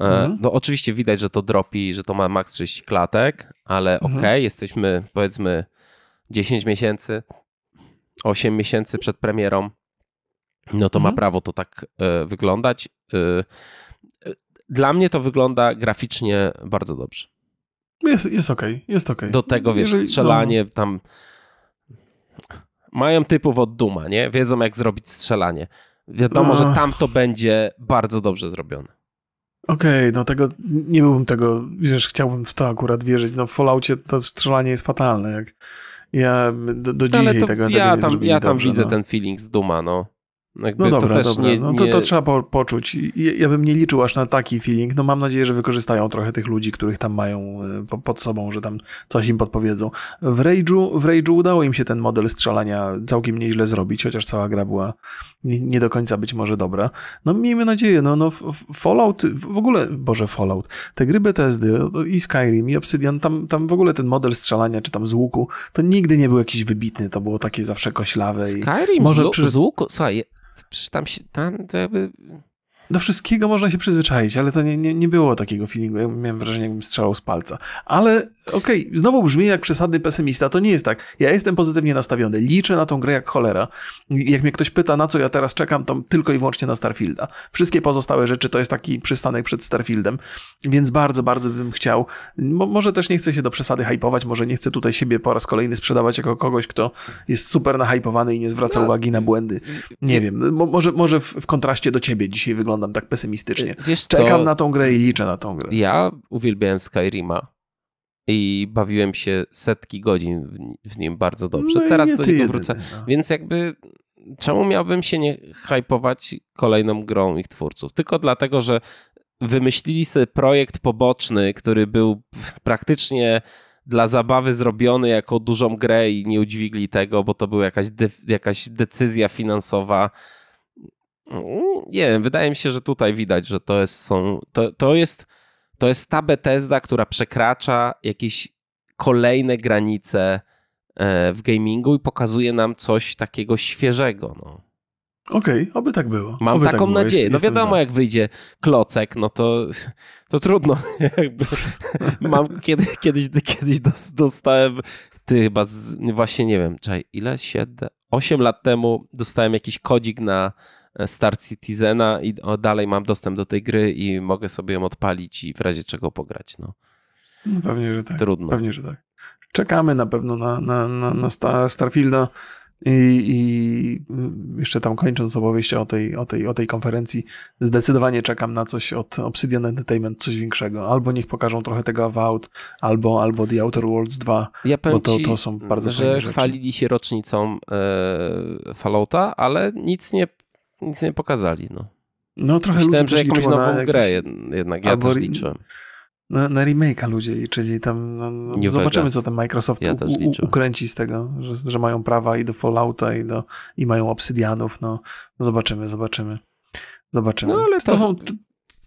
S2: e, mhm. no oczywiście widać, że to dropi, że to ma max 30 klatek, ale mhm. okej, okay, jesteśmy powiedzmy 10 miesięcy, 8 miesięcy przed premierą, no to mhm. ma prawo to tak y, wyglądać. Y, dla mnie to wygląda graficznie bardzo dobrze.
S1: Jest, jest okej, okay, jest okej. Okay. Do tego, wiesz, Jeżeli, strzelanie
S2: no... tam... Mają typów od Duma, nie? Wiedzą, jak zrobić strzelanie. Wiadomo, że tam to będzie bardzo dobrze zrobione.
S1: Okej, okay, no tego, nie byłbym tego, wiesz, chciałbym w to akurat wierzyć. No w Falloutie to strzelanie jest fatalne, jak ja do, do dzisiaj tego, ja tego nie tam, Ja tam dobrze, widzę no. ten
S2: feeling z Duma, no. Jakby no dobra, to dobra. Nie, no to, to trzeba
S1: po, poczuć. Ja bym nie liczył aż na taki feeling. No mam nadzieję, że wykorzystają trochę tych ludzi, których tam mają y, pod sobą, że tam coś im podpowiedzą. W Rage'u, w Rage'u udało im się ten model strzelania całkiem nieźle zrobić, chociaż cała gra była nie, nie do końca być może dobra. No miejmy nadzieję, no, no Fallout, w ogóle, Boże Fallout, te gry BTSD no i Skyrim i Obsidian, tam, tam w ogóle ten model strzelania czy tam z łuku, to nigdy nie był jakiś wybitny, to było takie zawsze koślawe. Skyrim i może z, przy... z łuku, słuchaj, przecież tam, się, tam to jakby do wszystkiego można się przyzwyczaić, ale to nie, nie, nie było takiego feelingu. Ja miałem wrażenie, jakbym strzelał z palca. Ale okej, okay, znowu brzmi jak przesadny pesymista. To nie jest tak. Ja jestem pozytywnie nastawiony. Liczę na tą grę jak cholera. Jak mnie ktoś pyta, na co ja teraz czekam, to tylko i wyłącznie na Starfielda. Wszystkie pozostałe rzeczy to jest taki przystanek przed Starfieldem, więc bardzo, bardzo bym chciał. może też nie chcę się do przesady hypować, może nie chcę tutaj siebie po raz kolejny sprzedawać jako kogoś, kto jest super nahypowany i nie zwraca no. uwagi na błędy. Nie wiem, mo może, może w, w kontraście do ciebie dzisiaj wygląda wyglądam tak pesymistycznie. Y, wiesz Czekam co? na tą grę i liczę na tą grę.
S2: Ja uwielbiałem Skyrima i bawiłem się setki godzin w nim bardzo dobrze. No Teraz do niego jedyny, wrócę. No. Więc jakby czemu miałbym się nie hypować kolejną grą ich twórców? Tylko dlatego, że wymyślili sobie projekt poboczny, który był praktycznie dla zabawy zrobiony jako dużą grę i nie udźwigli tego, bo to była jakaś, de jakaś decyzja finansowa Mm, nie wiem, wydaje mi się, że tutaj widać, że to jest, są, to, to, jest, to jest ta Bethesda, która przekracza jakieś kolejne granice e, w gamingu i pokazuje nam coś takiego świeżego. No.
S1: Okej, okay, oby tak było. Mam oby tak taką tak było. nadzieję. no wiadomo, jak
S2: wyjdzie klocek, no to, to trudno. Mam kiedy, kiedyś, kiedyś dostałem, ty chyba z, właśnie nie wiem, czaj, ile? Siedem? Osiem lat temu dostałem jakiś kodzik na E, Star Citizena i o, dalej mam dostęp do tej gry i mogę sobie ją odpalić i w razie czego pograć. No, no pewnie, że tak.
S1: Trudno. Pewnie, że tak. Czekamy na pewno na, na, na, na Star, Starfielda. I, I, jeszcze tam kończąc opowieść o tej, o, tej, o tej konferencji, zdecydowanie czekam na coś od Obsidian Entertainment, coś większego. Albo niech pokażą trochę tego Avowed, albo, albo The Outer Worlds 2, ja bo to, to są bardzo ci, fajne że rzeczy. chwalili
S2: się rocznicą e, Fallouta, ale nic nie nic nie pokazali. No, no trochę Myślałem, że jakąś nową na grę jakieś... jednak ja Albo... też liczę.
S1: Na, na remake'a ludzie liczyli tam. No, no zobaczymy, co ten Microsoft ja u, u, ukręci z tego, że, że, mają prawa i do Fallouta, i, do, i mają obsydianów. No, zobaczymy, zobaczymy. Zobaczymy. No ale to, to są.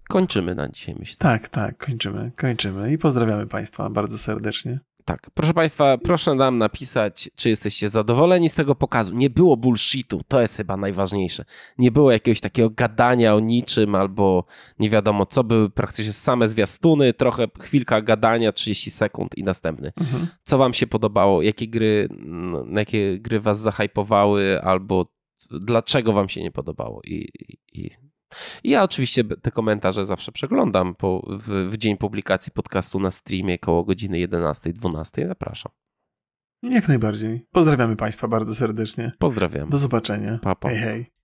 S1: Kończymy na dzisiaj, myślę. Tak, tak, kończymy, kończymy. I pozdrawiamy Państwa bardzo serdecznie.
S2: Tak. Proszę Państwa, proszę nam napisać, czy jesteście zadowoleni z tego pokazu. Nie było bullshitu, to jest chyba najważniejsze. Nie było jakiegoś takiego gadania o niczym albo nie wiadomo co, były praktycznie same zwiastuny, trochę chwilka gadania, 30 sekund i następny. Mhm. Co Wam się podobało? Jakie gry, na jakie gry Was zahajpowały albo dlaczego Wam się nie podobało? I, i, i ja oczywiście te komentarze zawsze przeglądam po, w, w dzień publikacji podcastu na streamie koło godziny 11-12.
S1: Zapraszam. Jak najbardziej. Pozdrawiamy Państwa bardzo serdecznie. Pozdrawiam. Do zobaczenia. Pa, pa. Hej, hej.